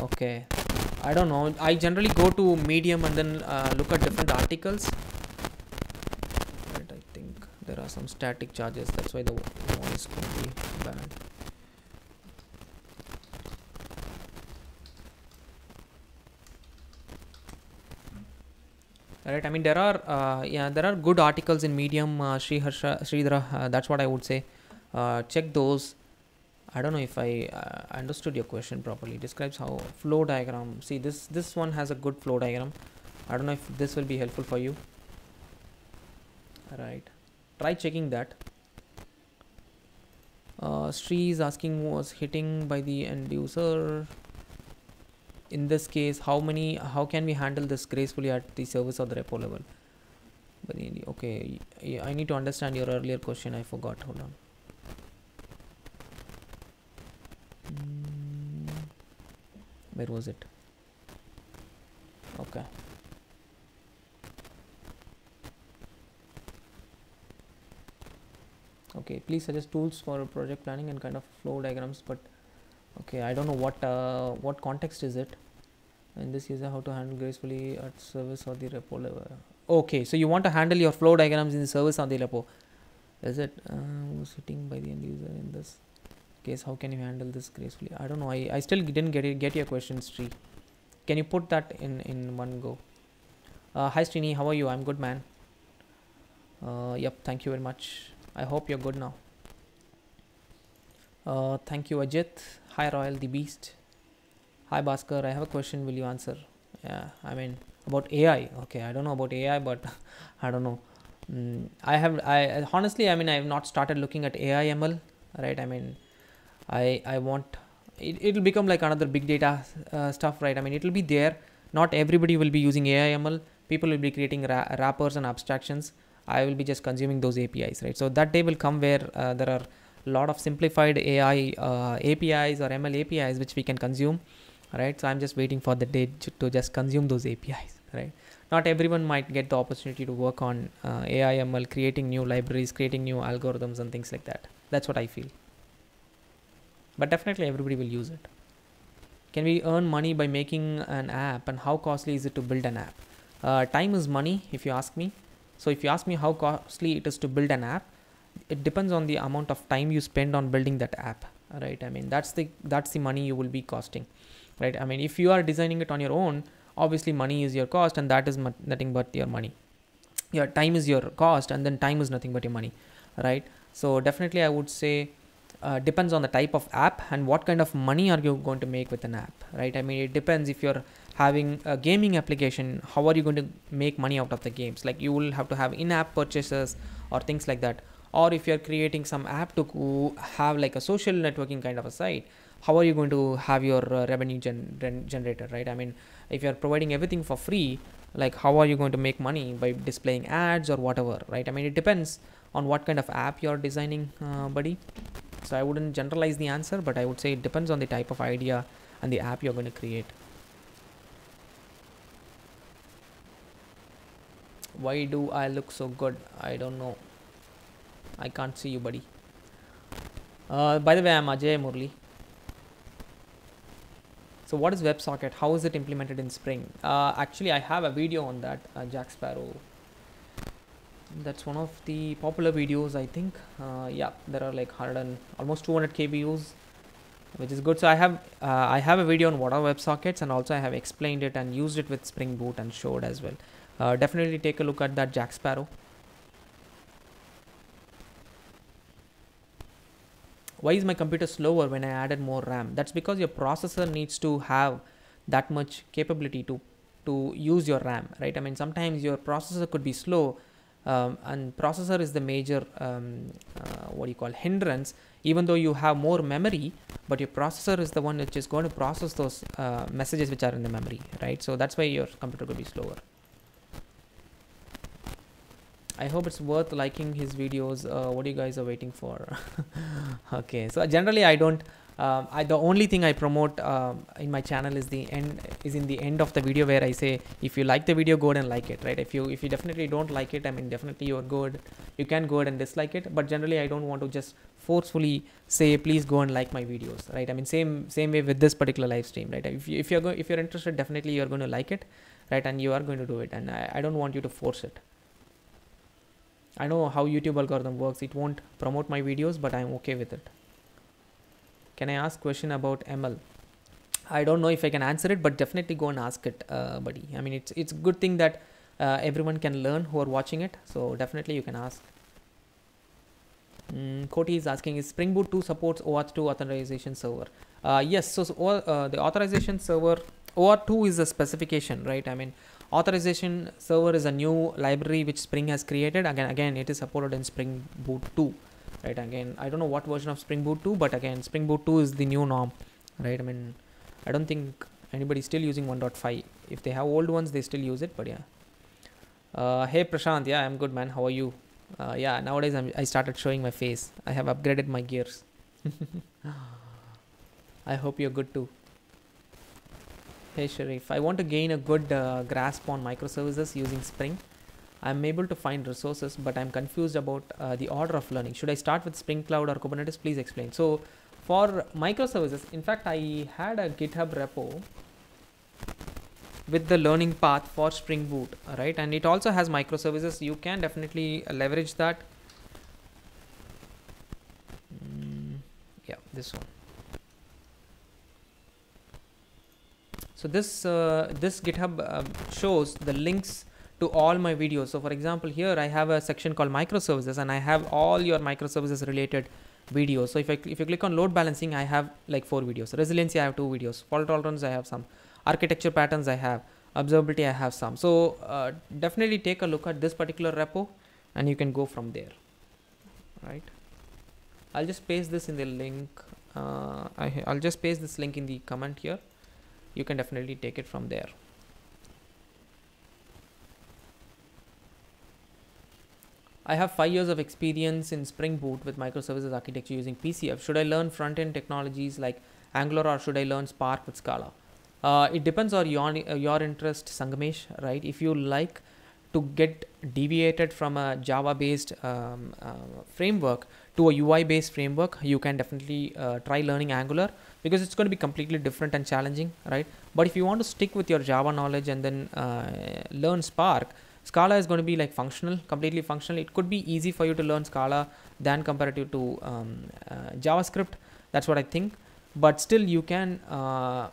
Okay. I don't know I generally go to medium and then uh, look at different articles but I think there are some static charges that's why the voice can be bad right i mean there are uh, yeah there are good articles in medium uh, sri harsha sridhara uh, that's what i would say uh, check those I don't know if I uh, understood your question properly. It describes how flow diagram. See this this one has a good flow diagram. I don't know if this will be helpful for you. Right. Try checking that. Uh, Sri is asking was hitting by the end user. In this case, how many? How can we handle this gracefully at the service or the repo level? But okay, I need to understand your earlier question. I forgot. Hold on. mm, where was it okay okay please suggest tools for project planning and kind of flow diagrams but okay i don't know what uh, what context is it and this is how to handle gracefully at service or the repo level okay so you want to handle your flow diagrams in the service on the repo is it uh, sitting by the end user in this case how can you handle this gracefully i don't know i, I still didn't get it, get your questions tree can you put that in in one go uh, hi Srini how are you I'm good man uh, yep thank you very much I hope you're good now uh, thank you Ajit hi Royal the Beast hi Bhaskar I have a question will you answer yeah I mean about AI okay I don't know about AI but I don't know mm, I have I honestly I mean I have not started looking at AI ML right I mean I, I want, it, will become like another big data uh, stuff, right? I mean, it'll be there. Not everybody will be using AI ML. People will be creating ra wrappers and abstractions. I will be just consuming those APIs, right? So that day will come where uh, there are a lot of simplified AI uh, APIs or ML APIs which we can consume, right? So I'm just waiting for the day to, just consume those APIs, right? Not everyone might get the opportunity to work on uh, AI ML, creating new libraries, creating new algorithms and things like that. That's what I feel but definitely everybody will use it can we earn money by making an app and how costly is it to build an app uh, time is money if you ask me so if you ask me how costly it is to build an app it depends on the amount of time you spend on building that app right i mean that's the that's the money you will be costing right i mean if you are designing it on your own obviously money is your cost and that is nothing but your money your time is your cost and then time is nothing but your money right so definitely i would say uh, depends on the type of app and what kind of money are you going to make with an app right i mean it depends if you're having a gaming application how are you going to make money out of the games like you will have to have in-app purchases or things like that or if you're creating some app to have like a social networking kind of a site how are you going to have your uh, revenue gen-, gen generated right i mean if you're providing everything for free like how are you going to make money by displaying ads or whatever right i mean it depends on what kind of app you're designing uh, buddy so I wouldn't generalize the answer, but I would say it depends on the type of idea and the app you're going to create. Why do I look so good? I don't know. I can't see you, buddy. Uh, by the way, I'm Ajay Murli. So what is WebSocket? How is it implemented in Spring? Uh, actually, I have a video on that, uh, Jack Sparrow that's one of the popular videos i think uh, yeah there are like 100 and almost 200k views which is good so i have uh, i have a video on what are websockets and also i have explained it and used it with spring boot and showed as well uh, definitely take a look at that jack sparrow why is my computer slower when i added more ram that's because your processor needs to have that much capability to to use your ram right i mean sometimes your processor could be slow um, and processor is the major um, uh, what you call hindrance even though you have more memory but your processor is the one which is going to process those uh, messages which are in the memory right so that's why your computer could be slower I hope it's worth liking his videos uh, what you guys are waiting for okay so generally I don't um, I, the only thing I promote um, in my channel is the end is in the end of the video where I say if you like the video go ahead and like it right if you if you definitely don't like it I mean definitely you're good you can go ahead and dislike it but generally I don't want to just forcefully say please go and like my videos right I mean same same way with this particular live stream right if, you, if you're going if you're interested definitely you're going to like it right and you are going to do it and I, I don't want you to force it I know how YouTube algorithm works. It won't promote my videos, but I'm okay with it can I ask question about ML? I don't know if I can answer it, but definitely go and ask it, uh, buddy. I mean, it's it's good thing that uh, everyone can learn who are watching it. So definitely you can ask. Mm, Koti is asking, is Spring Boot 2 supports OAuth 2 authorization server? Uh, yes, so, so uh, uh, the authorization server, OAuth 2 is a specification, right? I mean, authorization server is a new library which Spring has created. Again, again, it is supported in Spring Boot 2 right again i don't know what version of spring boot 2 but again spring boot 2 is the new norm right i mean i don't think anybody's still using 1.5 if they have old ones they still use it but yeah uh, hey prashant yeah i'm good man how are you uh, yeah nowadays I'm, i started showing my face i have upgraded my gears i hope you're good too hey sharif i want to gain a good uh, grasp on microservices using spring I'm able to find resources, but I'm confused about uh, the order of learning. Should I start with Spring Cloud or Kubernetes? Please explain. So for microservices, in fact, I had a GitHub repo with the learning path for Spring Boot, right? And it also has microservices. You can definitely leverage that. Mm, yeah, this one. So this uh, this GitHub uh, shows the links to all my videos. So for example, here I have a section called microservices and I have all your microservices related videos. So if I, if you click on load balancing, I have like four videos. Resiliency, I have two videos. Fault tolerance, I have some. Architecture patterns, I have. Observability, I have some. So uh, definitely take a look at this particular repo and you can go from there, right? I'll just paste this in the link. Uh, I, I'll just paste this link in the comment here. You can definitely take it from there. I have 5 years of experience in Spring Boot with microservices architecture using PCF. Should I learn front-end technologies like Angular or should I learn Spark with Scala? Uh, it depends on your, uh, your interest, Sangamesh, right? If you like to get deviated from a Java-based um, uh, framework to a UI-based framework, you can definitely uh, try learning Angular because it's going to be completely different and challenging, right? But if you want to stick with your Java knowledge and then uh, learn Spark, Scala is going to be like functional, completely functional. It could be easy for you to learn Scala than comparative to um, uh, JavaScript. That's what I think. But still, you can uh,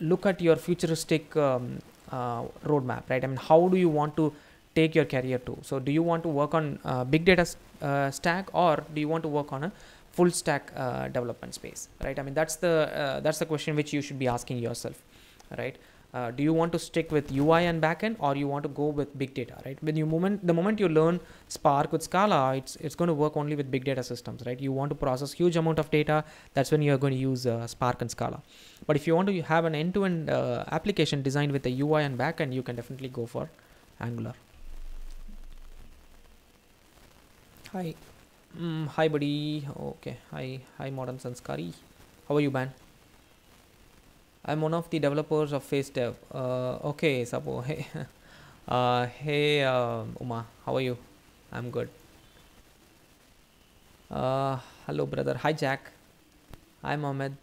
look at your futuristic um, uh, roadmap, right? I mean, how do you want to take your career to? So, do you want to work on uh, big data uh, stack or do you want to work on a full stack uh, development space, right? I mean, that's the that's the question which you should be asking yourself, right? Uh, do you want to stick with UI and backend or you want to go with big data, right? When you moment, the moment you learn Spark with Scala, it's it's going to work only with big data systems, right? You want to process huge amount of data. That's when you are going to use uh, Spark and Scala. But if you want to have an end-to-end uh, application designed with the UI and backend, you can definitely go for Angular. Hi, mm, hi buddy. Okay, hi, hi, modern Sanskari. How are you, man? I'm one of the developers of FaceDev. Uh, okay, Sabo. Hey, uh, hey, uh, Uma. How are you? I'm good. Uh, hello, brother. Hi, Jack. Hi, Ahmed.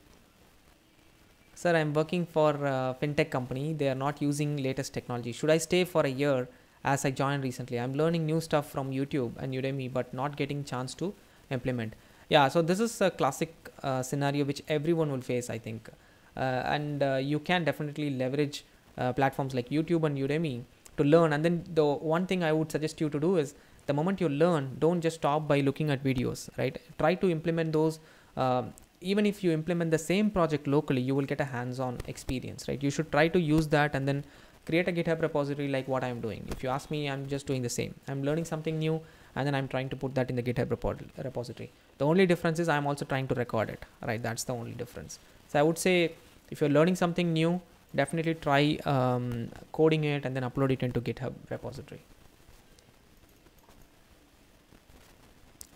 Sir, I'm working for a uh, fintech company. They are not using latest technology. Should I stay for a year as I joined recently? I'm learning new stuff from YouTube and Udemy, but not getting chance to implement. Yeah, so this is a classic uh, scenario which everyone will face, I think. Uh, and uh, you can definitely leverage uh, platforms like YouTube and Udemy to learn. And then the one thing I would suggest you to do is the moment you learn, don't just stop by looking at videos, right? Try to implement those. Um, even if you implement the same project locally, you will get a hands-on experience, right? You should try to use that and then create a GitHub repository like what I'm doing. If you ask me, I'm just doing the same. I'm learning something new and then I'm trying to put that in the GitHub repository. The only difference is I'm also trying to record it, right? That's the only difference. So I would say if you're learning something new, definitely try um, coding it and then upload it into GitHub repository.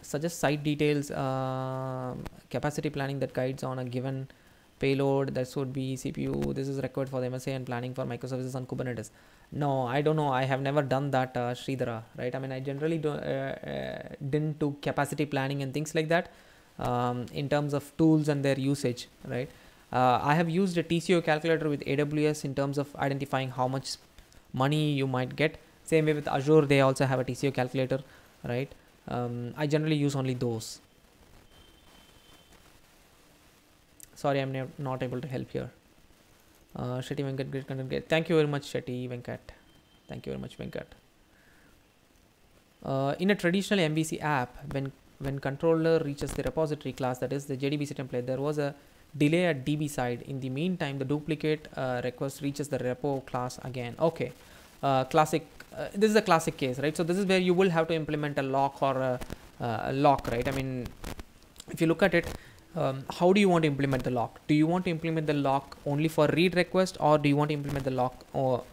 Suggest site details, uh, capacity planning that guides on a given payload. This would be CPU. This is required for the MSA and planning for microservices on Kubernetes. No, I don't know. I have never done that, uh, Sridhara, right? I mean, I generally do, uh, uh, didn't do capacity planning and things like that um, in terms of tools and their usage, right? uh, I have used a TCO calculator with AWS in terms of identifying how much money you might get. Same way with Azure, they also have a TCO calculator, right? Um, I generally use only those. Sorry, I'm not able to help here. Uh, Shetty Venkat, great content. Thank you very much, Shetty Venkat. Thank you very much, Venkat. Uh, in a traditional MVC app, when when controller reaches the repository class, that is the JDBC template, there was a delay at DB side. In the meantime, the duplicate uh, request reaches the repo class again. Okay, uh, classic. Uh, this is a classic case, right? So this is where you will have to implement a lock or a, uh, a lock, right? I mean, if you look at it, um, how do you want to implement the lock? Do you want to implement the lock only for read request, or do you want to implement the lock or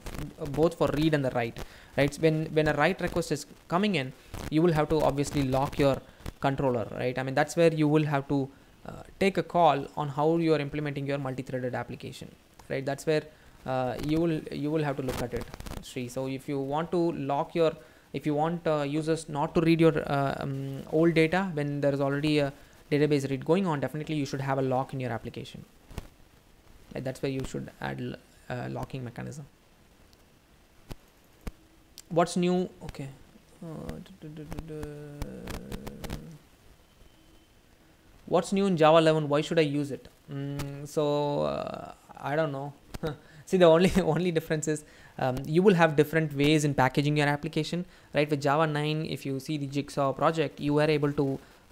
uh, both for read and the write? Right. when when a write request is coming in, you will have to obviously lock your controller, right? I mean, that's where you will have to uh, take a call on how you are implementing your multi-threaded application right that's where uh, you will you will have to look at it Sri. so if you want to lock your if you want uh, users not to read your uh, um, old data when there is already a database read going on definitely you should have a lock in your application right? that's where you should add uh, locking mechanism what's new okay what's new in Java 11? Why should I use it? Mm, so uh, I don't know. See, the only only difference is um, you will have different ways in packaging your application, right? With Java 9, if you see the Jigsaw project, you were able to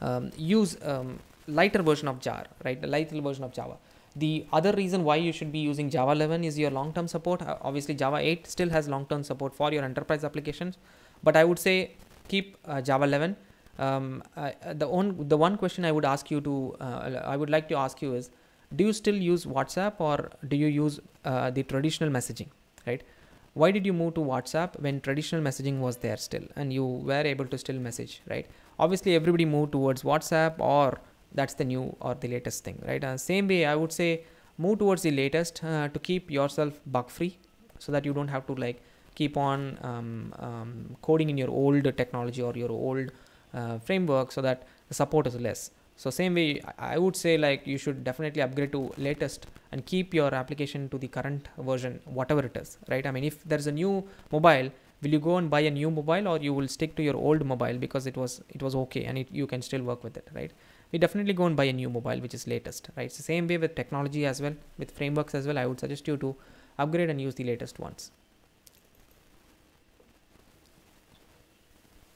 um, use um, lighter version of jar right the lighter version of java the other reason why you should be using java 11 is your long term support uh, obviously java 8 still has long term support for your enterprise applications but i would say keep uh, java 11 um, I, uh, the one the one question I would ask you to uh, I would like to ask you is do you still use WhatsApp or do you use uh, the traditional messaging right why did you move to WhatsApp when traditional messaging was there still and you were able to still message right obviously everybody moved towards WhatsApp or that's the new or the latest thing right uh, same way I would say move towards the latest uh, to keep yourself bug free so that you don't have to like keep on um, um, coding in your old technology or your old uh, framework so that the support is less. So same way, I would say like you should definitely upgrade to latest and keep your application to the current version, whatever it is, right? I mean, if there's a new mobile, will you go and buy a new mobile or you will stick to your old mobile because it was it was okay and it, you can still work with it, right? We definitely go and buy a new mobile which is latest, right? It's the same way with technology as well, with frameworks as well. I would suggest you to upgrade and use the latest ones.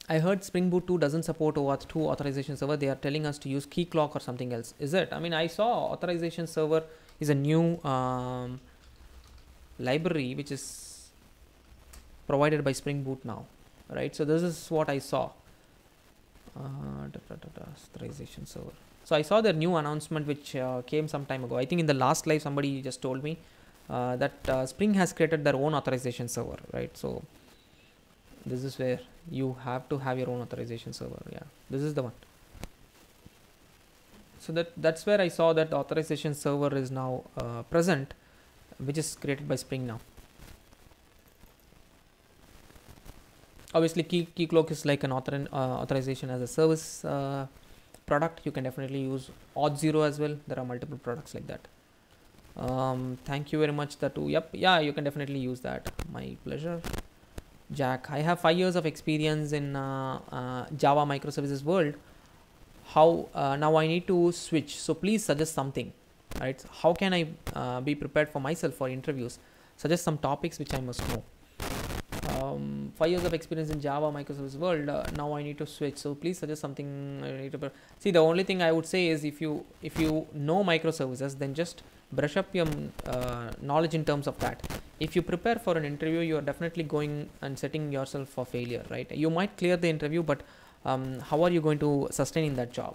I heard Spring Boot 2 doesn't support OAuth 2 authorization server. They are telling us to use key clock or something else. Is it? I mean, I saw authorization server is a new um, library which is provided by Spring Boot now, right? So this is what I saw. Uh, authorization server. So I saw their new announcement which uh, came some time ago. I think in the last live somebody just told me uh, that uh, Spring has created their own authorization server, right? So this is where you have to have your own authorization server yeah this is the one so that that's where I saw that authorization server is now uh, present which is created by spring now obviously key keycloak is like an author, uh, authorization as a service uh, product you can definitely use auth 0 as well there are multiple products like that um, thank you very much the two yep yeah you can definitely use that my pleasure Jack, I have five years of experience in uh, uh, Java microservices world. How uh, now I need to switch. So please suggest something, right? how can I uh, be prepared for myself for interviews? Suggest some topics which I must know five years of experience in Java microservice world. Uh, now I need to switch. So please suggest something. I need to see. The only thing I would say is if you if you know microservices, then just brush up your uh, knowledge in terms of that. If you prepare for an interview, you are definitely going and setting yourself for failure, right? You might clear the interview, but um, how are you going to sustain in that job,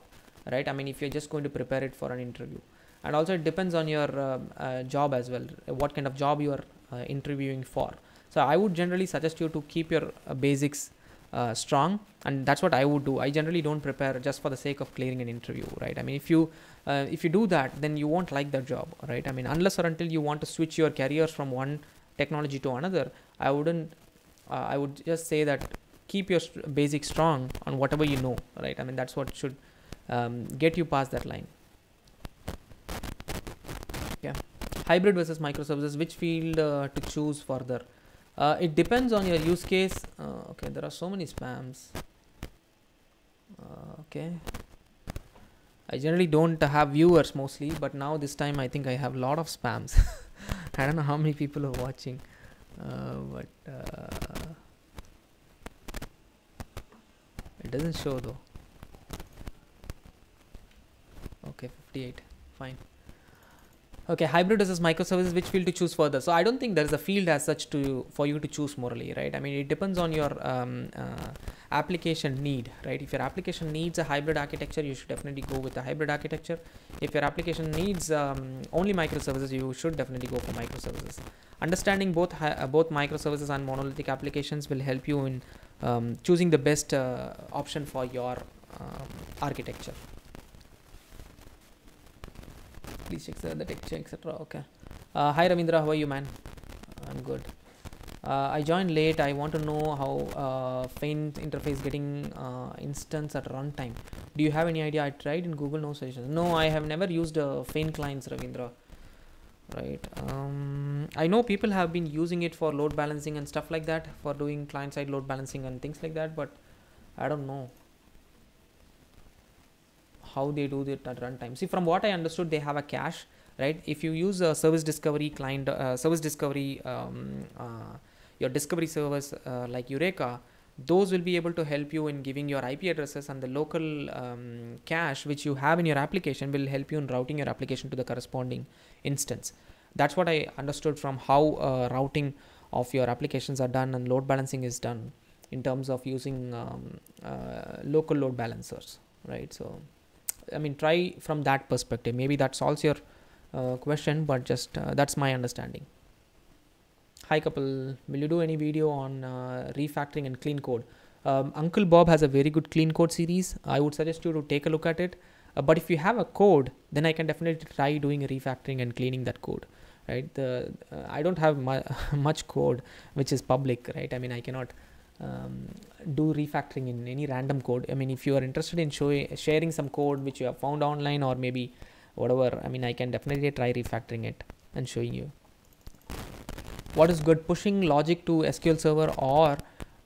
right? I mean, if you're just going to prepare it for an interview, and also it depends on your uh, uh job as well, what kind of job you are uh, interviewing for so I would generally suggest you to keep your uh, basics uh, strong and that's what i would do i generally don't prepare just for the sake of clearing an interview right i mean if you uh, if you do that then you won't like the job right i mean unless or until you want to switch your careers from one technology to another i wouldn't uh, i would just say that keep your st- strong on whatever you know right i mean that's what should um, get you past that line yeah hybrid versus microservices which field uh, to choose further uh, it depends on your use case. Uh, okay, there are so many spams. Uh, okay. I generally don't have viewers mostly, but now this time I think I have a lot of spams. I don't know how many people are watching, uh, but uh, it doesn't show though. Okay, 58, fine. Okay, hybrid versus microservices, which field to choose further? So I don't think there is a field as such to for you to choose morally, right? I mean, it depends on your um, uh, application need, right? If your application needs a hybrid architecture, you should definitely go with a hybrid architecture. If your application needs um, only microservices, you should definitely go for microservices. Understanding both uh, both microservices and monolithic applications will help you in um, choosing the best uh, option for your um, architecture please check the texture, etc. Okay. Uh, hi Ramindra, how are you, man? I'm good. Uh, I joined late. I want to know how uh, faint interface getting uh, instance at runtime. Do you have any idea? I tried in Google, no suggestions. No, I have never used uh, faint clients, Ravindra. Right. Um, I know people have been using it for load balancing and stuff like that, for doing client side load balancing and things like that, but I don't know how they do it at runtime. See, from what I understood, they have a cache, right? If you use a service discovery client, uh, service discovery, um, uh, your discovery service uh, like Eureka, those will be able to help you in giving your IP addresses and the local um, cache which you have in your application will help you in routing your application to the corresponding instance. That's what I understood from how uh, routing of your applications are done and load balancing is done in terms of using um, uh, local load balancers, right? So i mean try from that perspective maybe that solves your uh, question but just uh, that's my understanding hi couple will you do any video on uh, refactoring and clean code um, uncle bob has a very good clean code series i would suggest you to take a look at it uh, but if you have a code then i can definitely try doing refactoring and cleaning that code right the uh, i don't have mu- much code which is public right i mean i cannot um, do refactoring in any random code. I mean, if you are interested in show, sharing some code which you have found online or maybe whatever, I mean, I can definitely try refactoring it and showing you. What is good? Pushing logic to SQL Server or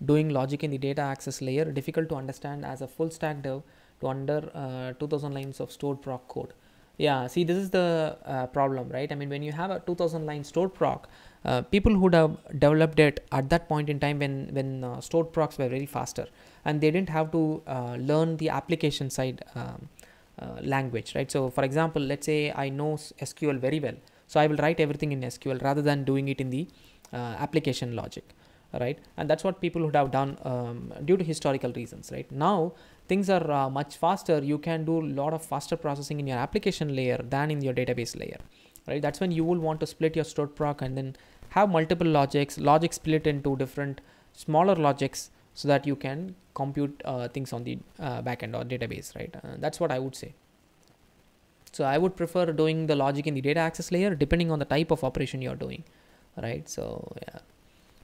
doing logic in the data access layer. Difficult to understand as a full stack dev to under uh, 2000 lines of stored proc code yeah see this is the uh, problem right i mean when you have a 2000 line stored proc uh, people who have developed it at that point in time when when uh, stored procs were very faster and they didn't have to uh, learn the application side um, uh, language right so for example let's say i know sql very well so i will write everything in sql rather than doing it in the uh, application logic right and that's what people would have done um, due to historical reasons right now things are uh, much faster you can do a lot of faster processing in your application layer than in your database layer right that's when you will want to split your stored proc and then have multiple logics logic split into different smaller logics so that you can compute uh, things on the uh, backend or database right uh, that's what i would say so i would prefer doing the logic in the data access layer depending on the type of operation you're doing right so yeah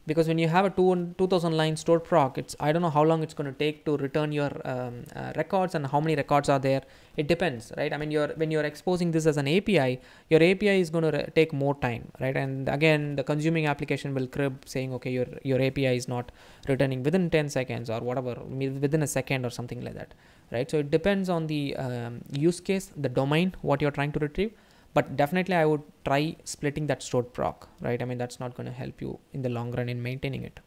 because when you have a 2000 line stored proc it's i don't know how long it's going to take to return your um, uh, records and how many records are there it depends right i mean you're when you're exposing this as an api your api is going to take more time right and again the consuming application will crib saying okay your your api is not returning within 10 seconds or whatever within a second or something like that right so it depends on the um, use case the domain what you're trying to retrieve but definitely I would try splitting that stored proc, right? I mean, that's not going to help you in the long run in maintaining it.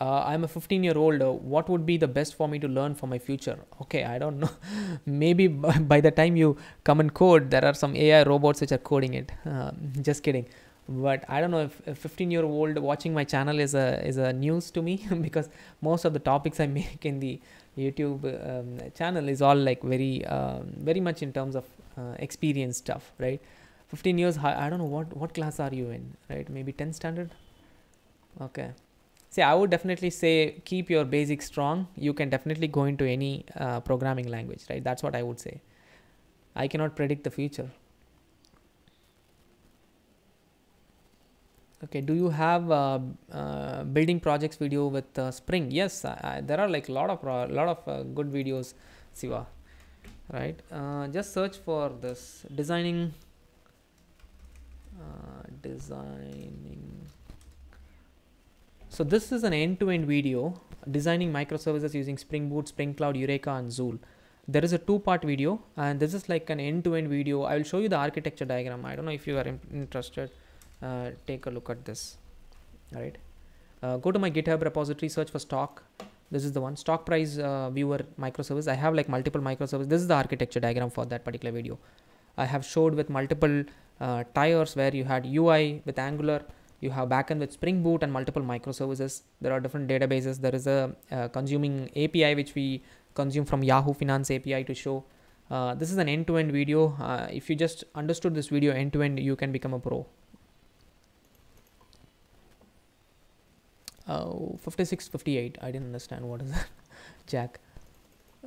Uh, I'm a 15 year old. what would be the best for me to learn for my future? Okay, I don't know. Maybe by the time you come and code, there are some AI robots which are coding it. Uh, just kidding. But I don't know if a 15 year old watching my channel is a is a news to me because most of the topics I make in the YouTube um, channel is all like very um, very much in terms of uh, experience stuff, right? 15 years I don't know what what class are you in, right? Maybe 10 standard. Okay. See, I would definitely say keep your basics strong. You can definitely go into any uh, programming language, right? That's what I would say. I cannot predict the future. okay do you have uh, uh, building projects video with uh, spring yes I, I, there are like a lot of lot of uh, good videos siva right uh, just search for this designing uh, designing so this is an end-to-end video designing microservices using spring boot spring cloud eureka and zool there is a two part video and this is like an end-to-end -end video i will show you the architecture diagram i don't know if you are interested uh, take a look at this all right uh, go to my github repository search for stock this is the one stock price uh, viewer microservice i have like multiple microservices. this is the architecture diagram for that particular video i have showed with multiple uh, tires where you had ui with angular you have backend with spring boot and multiple microservices there are different databases there is a uh, consuming api which we consume from yahoo finance api to show uh, this is an end-to-end video uh, if you just understood this video end to -end, you can become a pro Uh, 56 58 i didn't understand what is that jack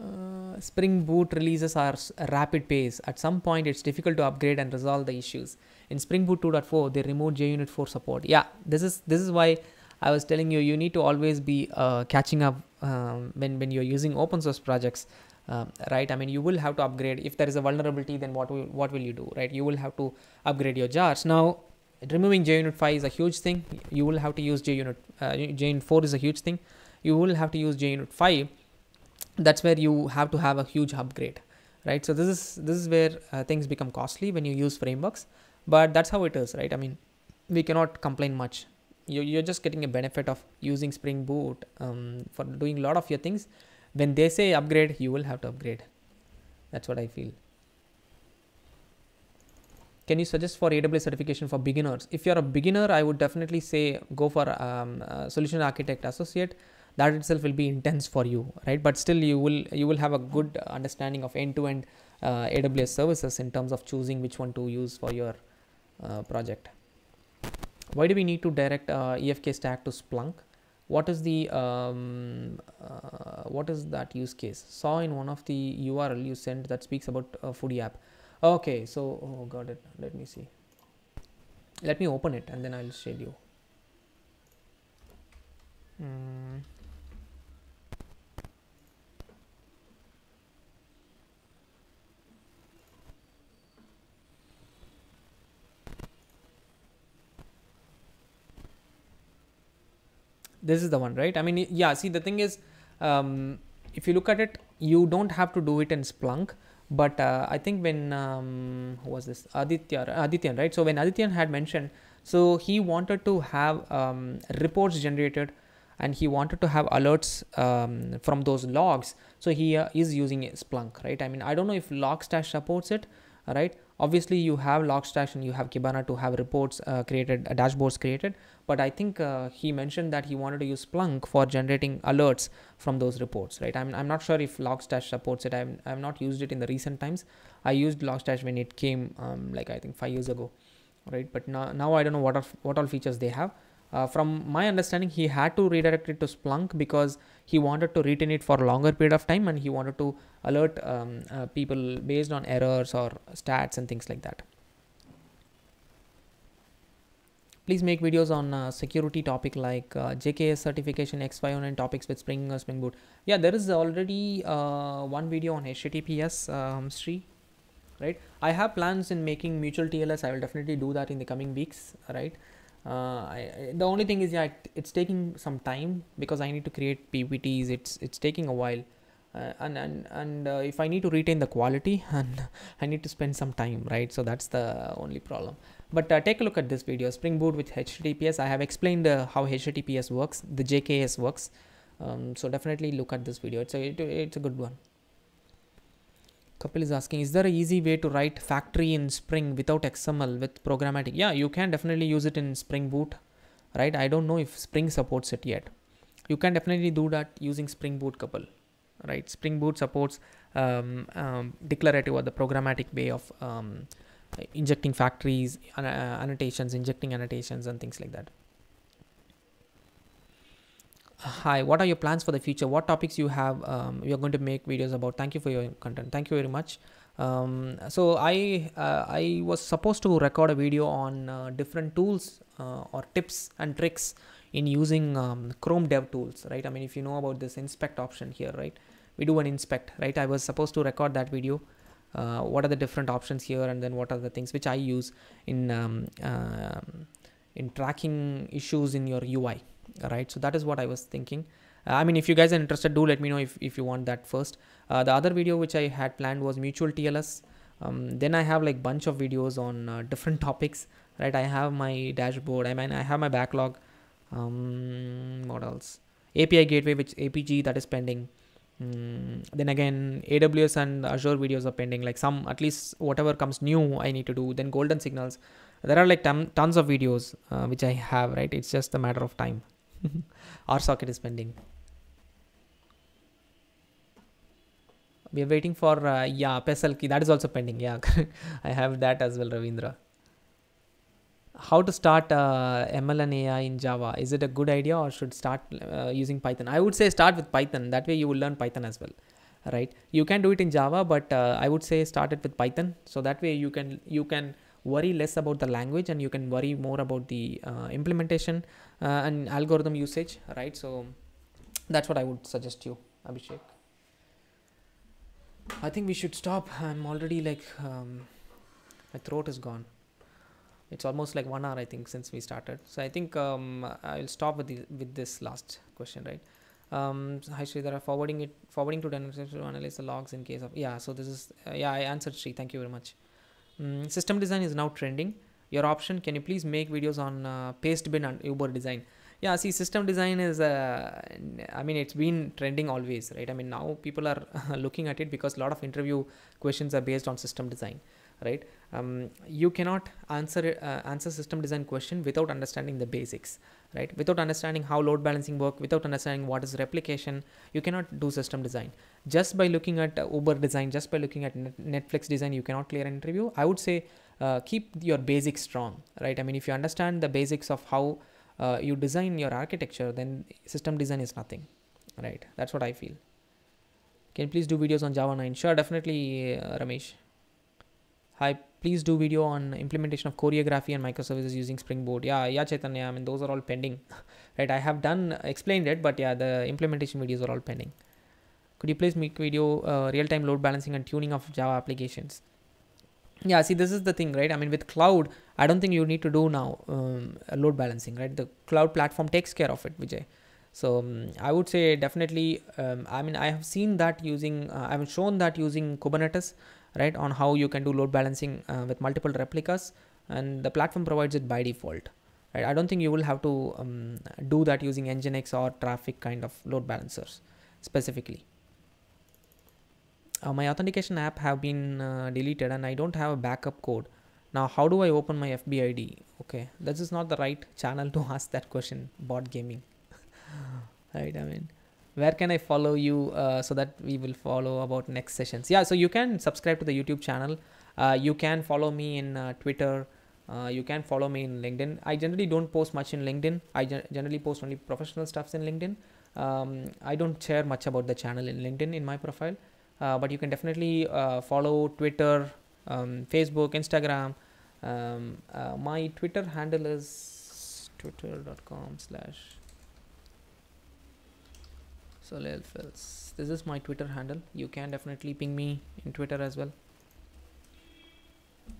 uh, Spring Boot releases are rapid pace. At some point, it's difficult to upgrade and resolve the issues. In Spring Boot 2.4, they removed JUnit 4 support. Yeah, this is this is why I was telling you you need to always be uh, catching up um, when when you're using open source projects, um, right? I mean, you will have to upgrade. If there is a vulnerability, then what will, what will you do, right? You will have to upgrade your jars. Now, removing JUnit 5 is a huge thing. You will have to use JUnit, uh, JUnit 4 is a huge thing. You will have to use JUnit 5. That's where you have to have a huge upgrade, right? So this is this is where uh, things become costly when you use frameworks. But that's how it is, right? I mean, we cannot complain much. You, you're just getting a benefit of using Spring Boot um, for doing a lot of your things. When they say upgrade, you will have to upgrade. That's what I feel can you suggest for AWS certification for beginners? If you're a beginner, I would definitely say go for um, uh, solution architect associate. That itself will be intense for you, right? But still, you will you will have a good understanding of end-to-end uh, AWS services in terms of choosing which one to use for your uh, project. Why do we need to direct uh, EFK stack to Splunk? What is the um, uh, what is that use case? Saw in one of the URL you sent that speaks about uh, Foodie app okay so oh got it let me see let me open it and then i'll show you. Hmm. this is the one right i mean yeah see the thing is um, if you look at it you don't have to do it in splunk but uh, I think when um, who was this Aditya Adityan right? So when Adityan had mentioned, so he wanted to have um, reports generated, and he wanted to have alerts um, from those logs. So he uh, is using Splunk, right? I mean, I don't know if Logstash supports it, right? obviously you have logstash and you have kibana to have reports uh, created uh, dashboards created but i think uh, he mentioned that he wanted to use splunk for generating alerts from those reports right i'm, I'm not sure if logstash supports it I'm, i've not used it in the recent times i used logstash when it came um, like i think five years ago right but now, now i don't know what, are, what all features they have uh, from my understanding, he had to redirect it to Splunk because he wanted to retain it for a longer period of time and he wanted to alert um, uh, people based on errors or stats and things like that. Please make videos on uh, security topic like uh, JKS certification, X509 topics with Spring or uh, Spring Boot. Yeah, there is already uh, one video on HTTPS um, Sri, right? I have plans in making mutual TLS. I will definitely do that in the coming weeks, right? Uh, I, the only thing is yeah it, it's taking some time because I need to create PPTs it's it's taking a while uh, and and and uh, if I need to retain the quality and I need to spend some time right so that's the only problem but uh, take a look at this video Spring Boot with HTTPS I have explained uh, how HTTPS works the JKS works um, so definitely look at this video it's a it, it's a good one Kapil is asking, is there an easy way to write factory in Spring without XML with programmatic? Yeah, you can definitely use it in Spring Boot, right? I don't know if Spring supports it yet. You can definitely do that using Spring Boot, Kapil, right? Spring Boot supports um, um, declarative or the programmatic way of um, injecting factories, uh, annotations, injecting annotations and things like that hi what are your plans for the future what topics you have um, you're going to make videos about thank you for your content thank you very much um, so i uh, i was supposed to record a video on uh, different tools uh, or tips and tricks in using um, chrome dev tools right i mean if you know about this inspect option here right we do an inspect right i was supposed to record that video uh, what are the different options here and then what are the things which i use in um, uh, in tracking issues in your ui right so that is what i was thinking uh, i mean if you guys are interested do let me know if, if you want that first uh, the other video which i had planned was mutual tls um, then i have like bunch of videos on uh, different topics right i have my dashboard i mean i have my backlog um, what else api gateway which apg that is pending mm, then again aws and azure videos are pending like some at least whatever comes new i need to do then golden signals there are like tons of videos uh, which i have right it's just a matter of time Mm-hmm. our socket is pending. We are waiting for, uh, yeah, PESL key. That is also pending. Yeah, I have that as well, Ravindra. How to start uh, ML and AI in Java? Is it a good idea or should start uh, using Python? I would say start with Python. That way you will learn Python as well right you can do it in java but uh, i would say start it with python so that way you can you can worry less about the language and you can worry more about the uh, implementation uh, and algorithm usage right so that's what i would suggest you abhishek i think we should stop i'm already like um, my throat is gone it's almost like one hour i think since we started so i think um, i'll stop with, the, with this last question right um, hi Sridhara, forwarding it, forwarding to Dynamics to analyze the logs in case of yeah. So this is uh, yeah, I answered Sri. Thank you very much. Um, system design is now trending your option can you please make videos on uh, bin and uber design yeah see system design is uh, i mean it's been trending always right i mean now people are looking at it because a lot of interview questions are based on system design right um, you cannot answer uh, answer system design question without understanding the basics right without understanding how load balancing work without understanding what is replication you cannot do system design just by looking at uber design just by looking at netflix design you cannot clear an interview i would say uh, keep your basics strong, right? I mean, if you understand the basics of how uh, you design your architecture, then system design is nothing, right? That's what I feel. Can please do videos on Java 9? Sure, definitely, uh, Ramesh. Hi, please do video on implementation of choreography and microservices using Spring Boot. Yeah, yeah, Chaitanya. I mean, those are all pending, right? I have done explained it, but yeah, the implementation videos are all pending. Could you please make video uh, real-time load balancing and tuning of Java applications? yeah see this is the thing right i mean with cloud i don't think you need to do now um, load balancing right the cloud platform takes care of it vijay so um, i would say definitely um, i mean i have seen that using uh, i have shown that using kubernetes right on how you can do load balancing uh, with multiple replicas and the platform provides it by default right i don't think you will have to um, do that using nginx or traffic kind of load balancers specifically uh, my authentication app have been uh, deleted and I don't have a backup code. Now, how do I open my FB ID? Okay, this is not the right channel to ask that question, bot gaming. right, I mean, where can I follow you uh, so that we will follow about next sessions? Yeah, so you can subscribe to the YouTube channel. Uh, you can follow me in uh, Twitter. Uh, you can follow me in LinkedIn. I generally don't post much in LinkedIn. I ge generally post only professional stuffs in LinkedIn. Um, I don't share much about the channel in LinkedIn in my profile. Uh, but you can definitely uh, follow Twitter, um, Facebook, Instagram. Um, uh, my Twitter handle is twitter.com slash This is my Twitter handle. You can definitely ping me in Twitter as well.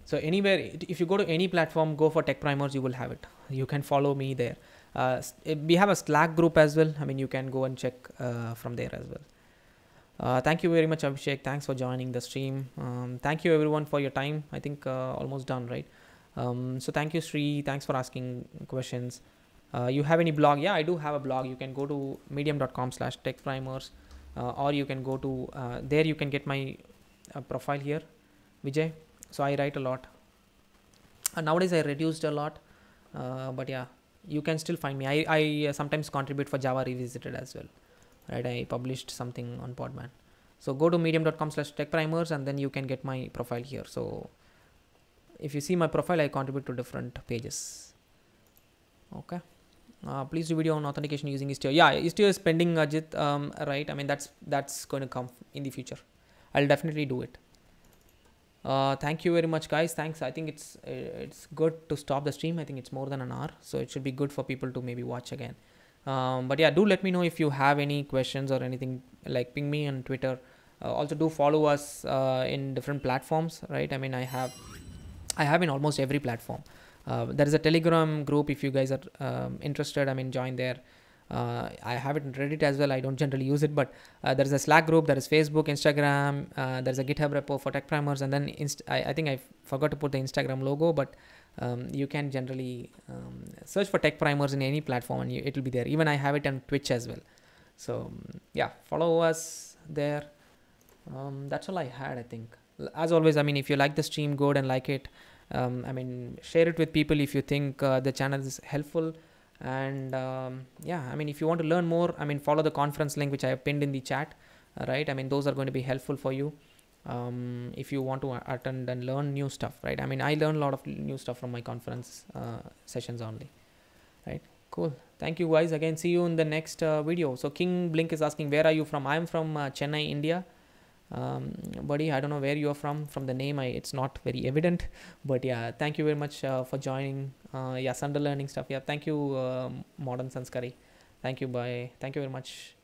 So anywhere, if you go to any platform, go for Tech Primers, you will have it. You can follow me there. Uh, we have a Slack group as well. I mean, you can go and check uh, from there as well. Uh, thank you very much, Abhishek. Thanks for joining the stream. Um, thank you, everyone, for your time. I think uh, almost done, right? Um, so thank you, Sri. Thanks for asking questions. Uh, you have any blog? Yeah, I do have a blog. You can go to medium.com slash tech primers uh, or you can go to uh, there. You can get my uh, profile here, Vijay. So I write a lot. nowadays, I reduced a lot. but yeah, you can still find me. I, I sometimes contribute for Java Revisited as well right i published something on podman so go to medium.com slash tech primers and then you can get my profile here so if you see my profile i contribute to different pages okay uh, please do video on authentication using istio yeah istio is pending ajit um, right i mean that's that's going to come in the future i'll definitely do it uh, thank you very much guys thanks i think it's uh, it's good to stop the stream i think it's more than an hour so it should be good for people to maybe watch again um, but yeah, do let me know if you have any questions or anything. Like ping me on Twitter. Uh, also, do follow us uh, in different platforms, right? I mean, I have, I have in almost every platform. Uh, there is a Telegram group if you guys are um, interested. I mean, join there. Uh, I have it in Reddit as well. I don't generally use it, but uh, there is a Slack group, there is Facebook, Instagram, uh, there's a GitHub repo for Tech Primers, and then I, I, think I forgot to put the Instagram logo, but um, you can generally um, search for tech primers in any platform and it'll be there even i have it on twitch as well so um, yeah follow us there um, that's all i had i think as always i mean if you like the stream go and like it um, i mean share it with people if you think uh, the channel is helpful and um, yeah i mean if you want to learn more i mean follow the conference link which i have pinned in the chat right i mean those are going to be helpful for you um, if you want to attend and learn new stuff right i mean i learn a lot of new stuff from my conference uh, sessions only right cool thank you guys again see you in the next uh, video so king blink is asking where are you from i'm from uh, chennai india um, buddy i don't know where you are from from the name I, it's not very evident but yeah thank you very much uh, for joining uh, yeah Sunder learning stuff yeah thank you uh, modern sanskari thank you bye thank you very much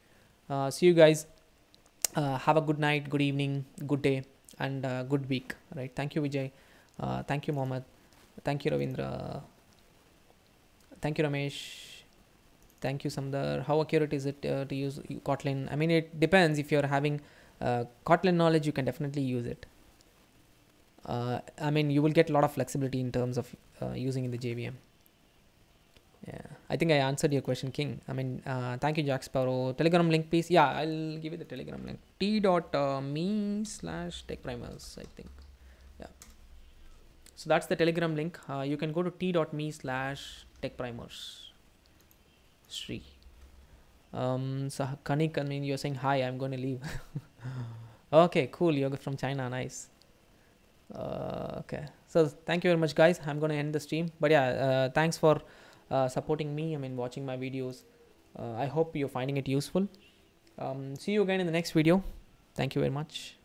see you guys uh, have a good night, good evening, good day, and uh, good week. Right? Thank you, Vijay. Uh, thank you, Mohammed. Thank you, Ravindra. Thank you, Ramesh. Thank you, Samdar. How accurate is it uh, to use Kotlin? I mean, it depends. If you're having uh, Kotlin knowledge, you can definitely use it. I mean, you will get a lot of flexibility in terms of using in the JVM yeah i think i answered your question king i mean uh, thank you jack sparrow telegram link please yeah i'll give you the telegram link t dot uh, me slash tech primers i think yeah so that's the telegram link uh, you can go to t dot me slash tech primers Sri. Um, so Kanik, I mean, you're saying hi, I'm going to leave. okay, cool. You're from China. Nice. Uh, okay. So thank you very much, guys. I'm going to end the stream. But yeah, uh, thanks for uh, supporting me i mean watching my videos uh, i hope you're finding it useful um, see you again in the next video thank you very much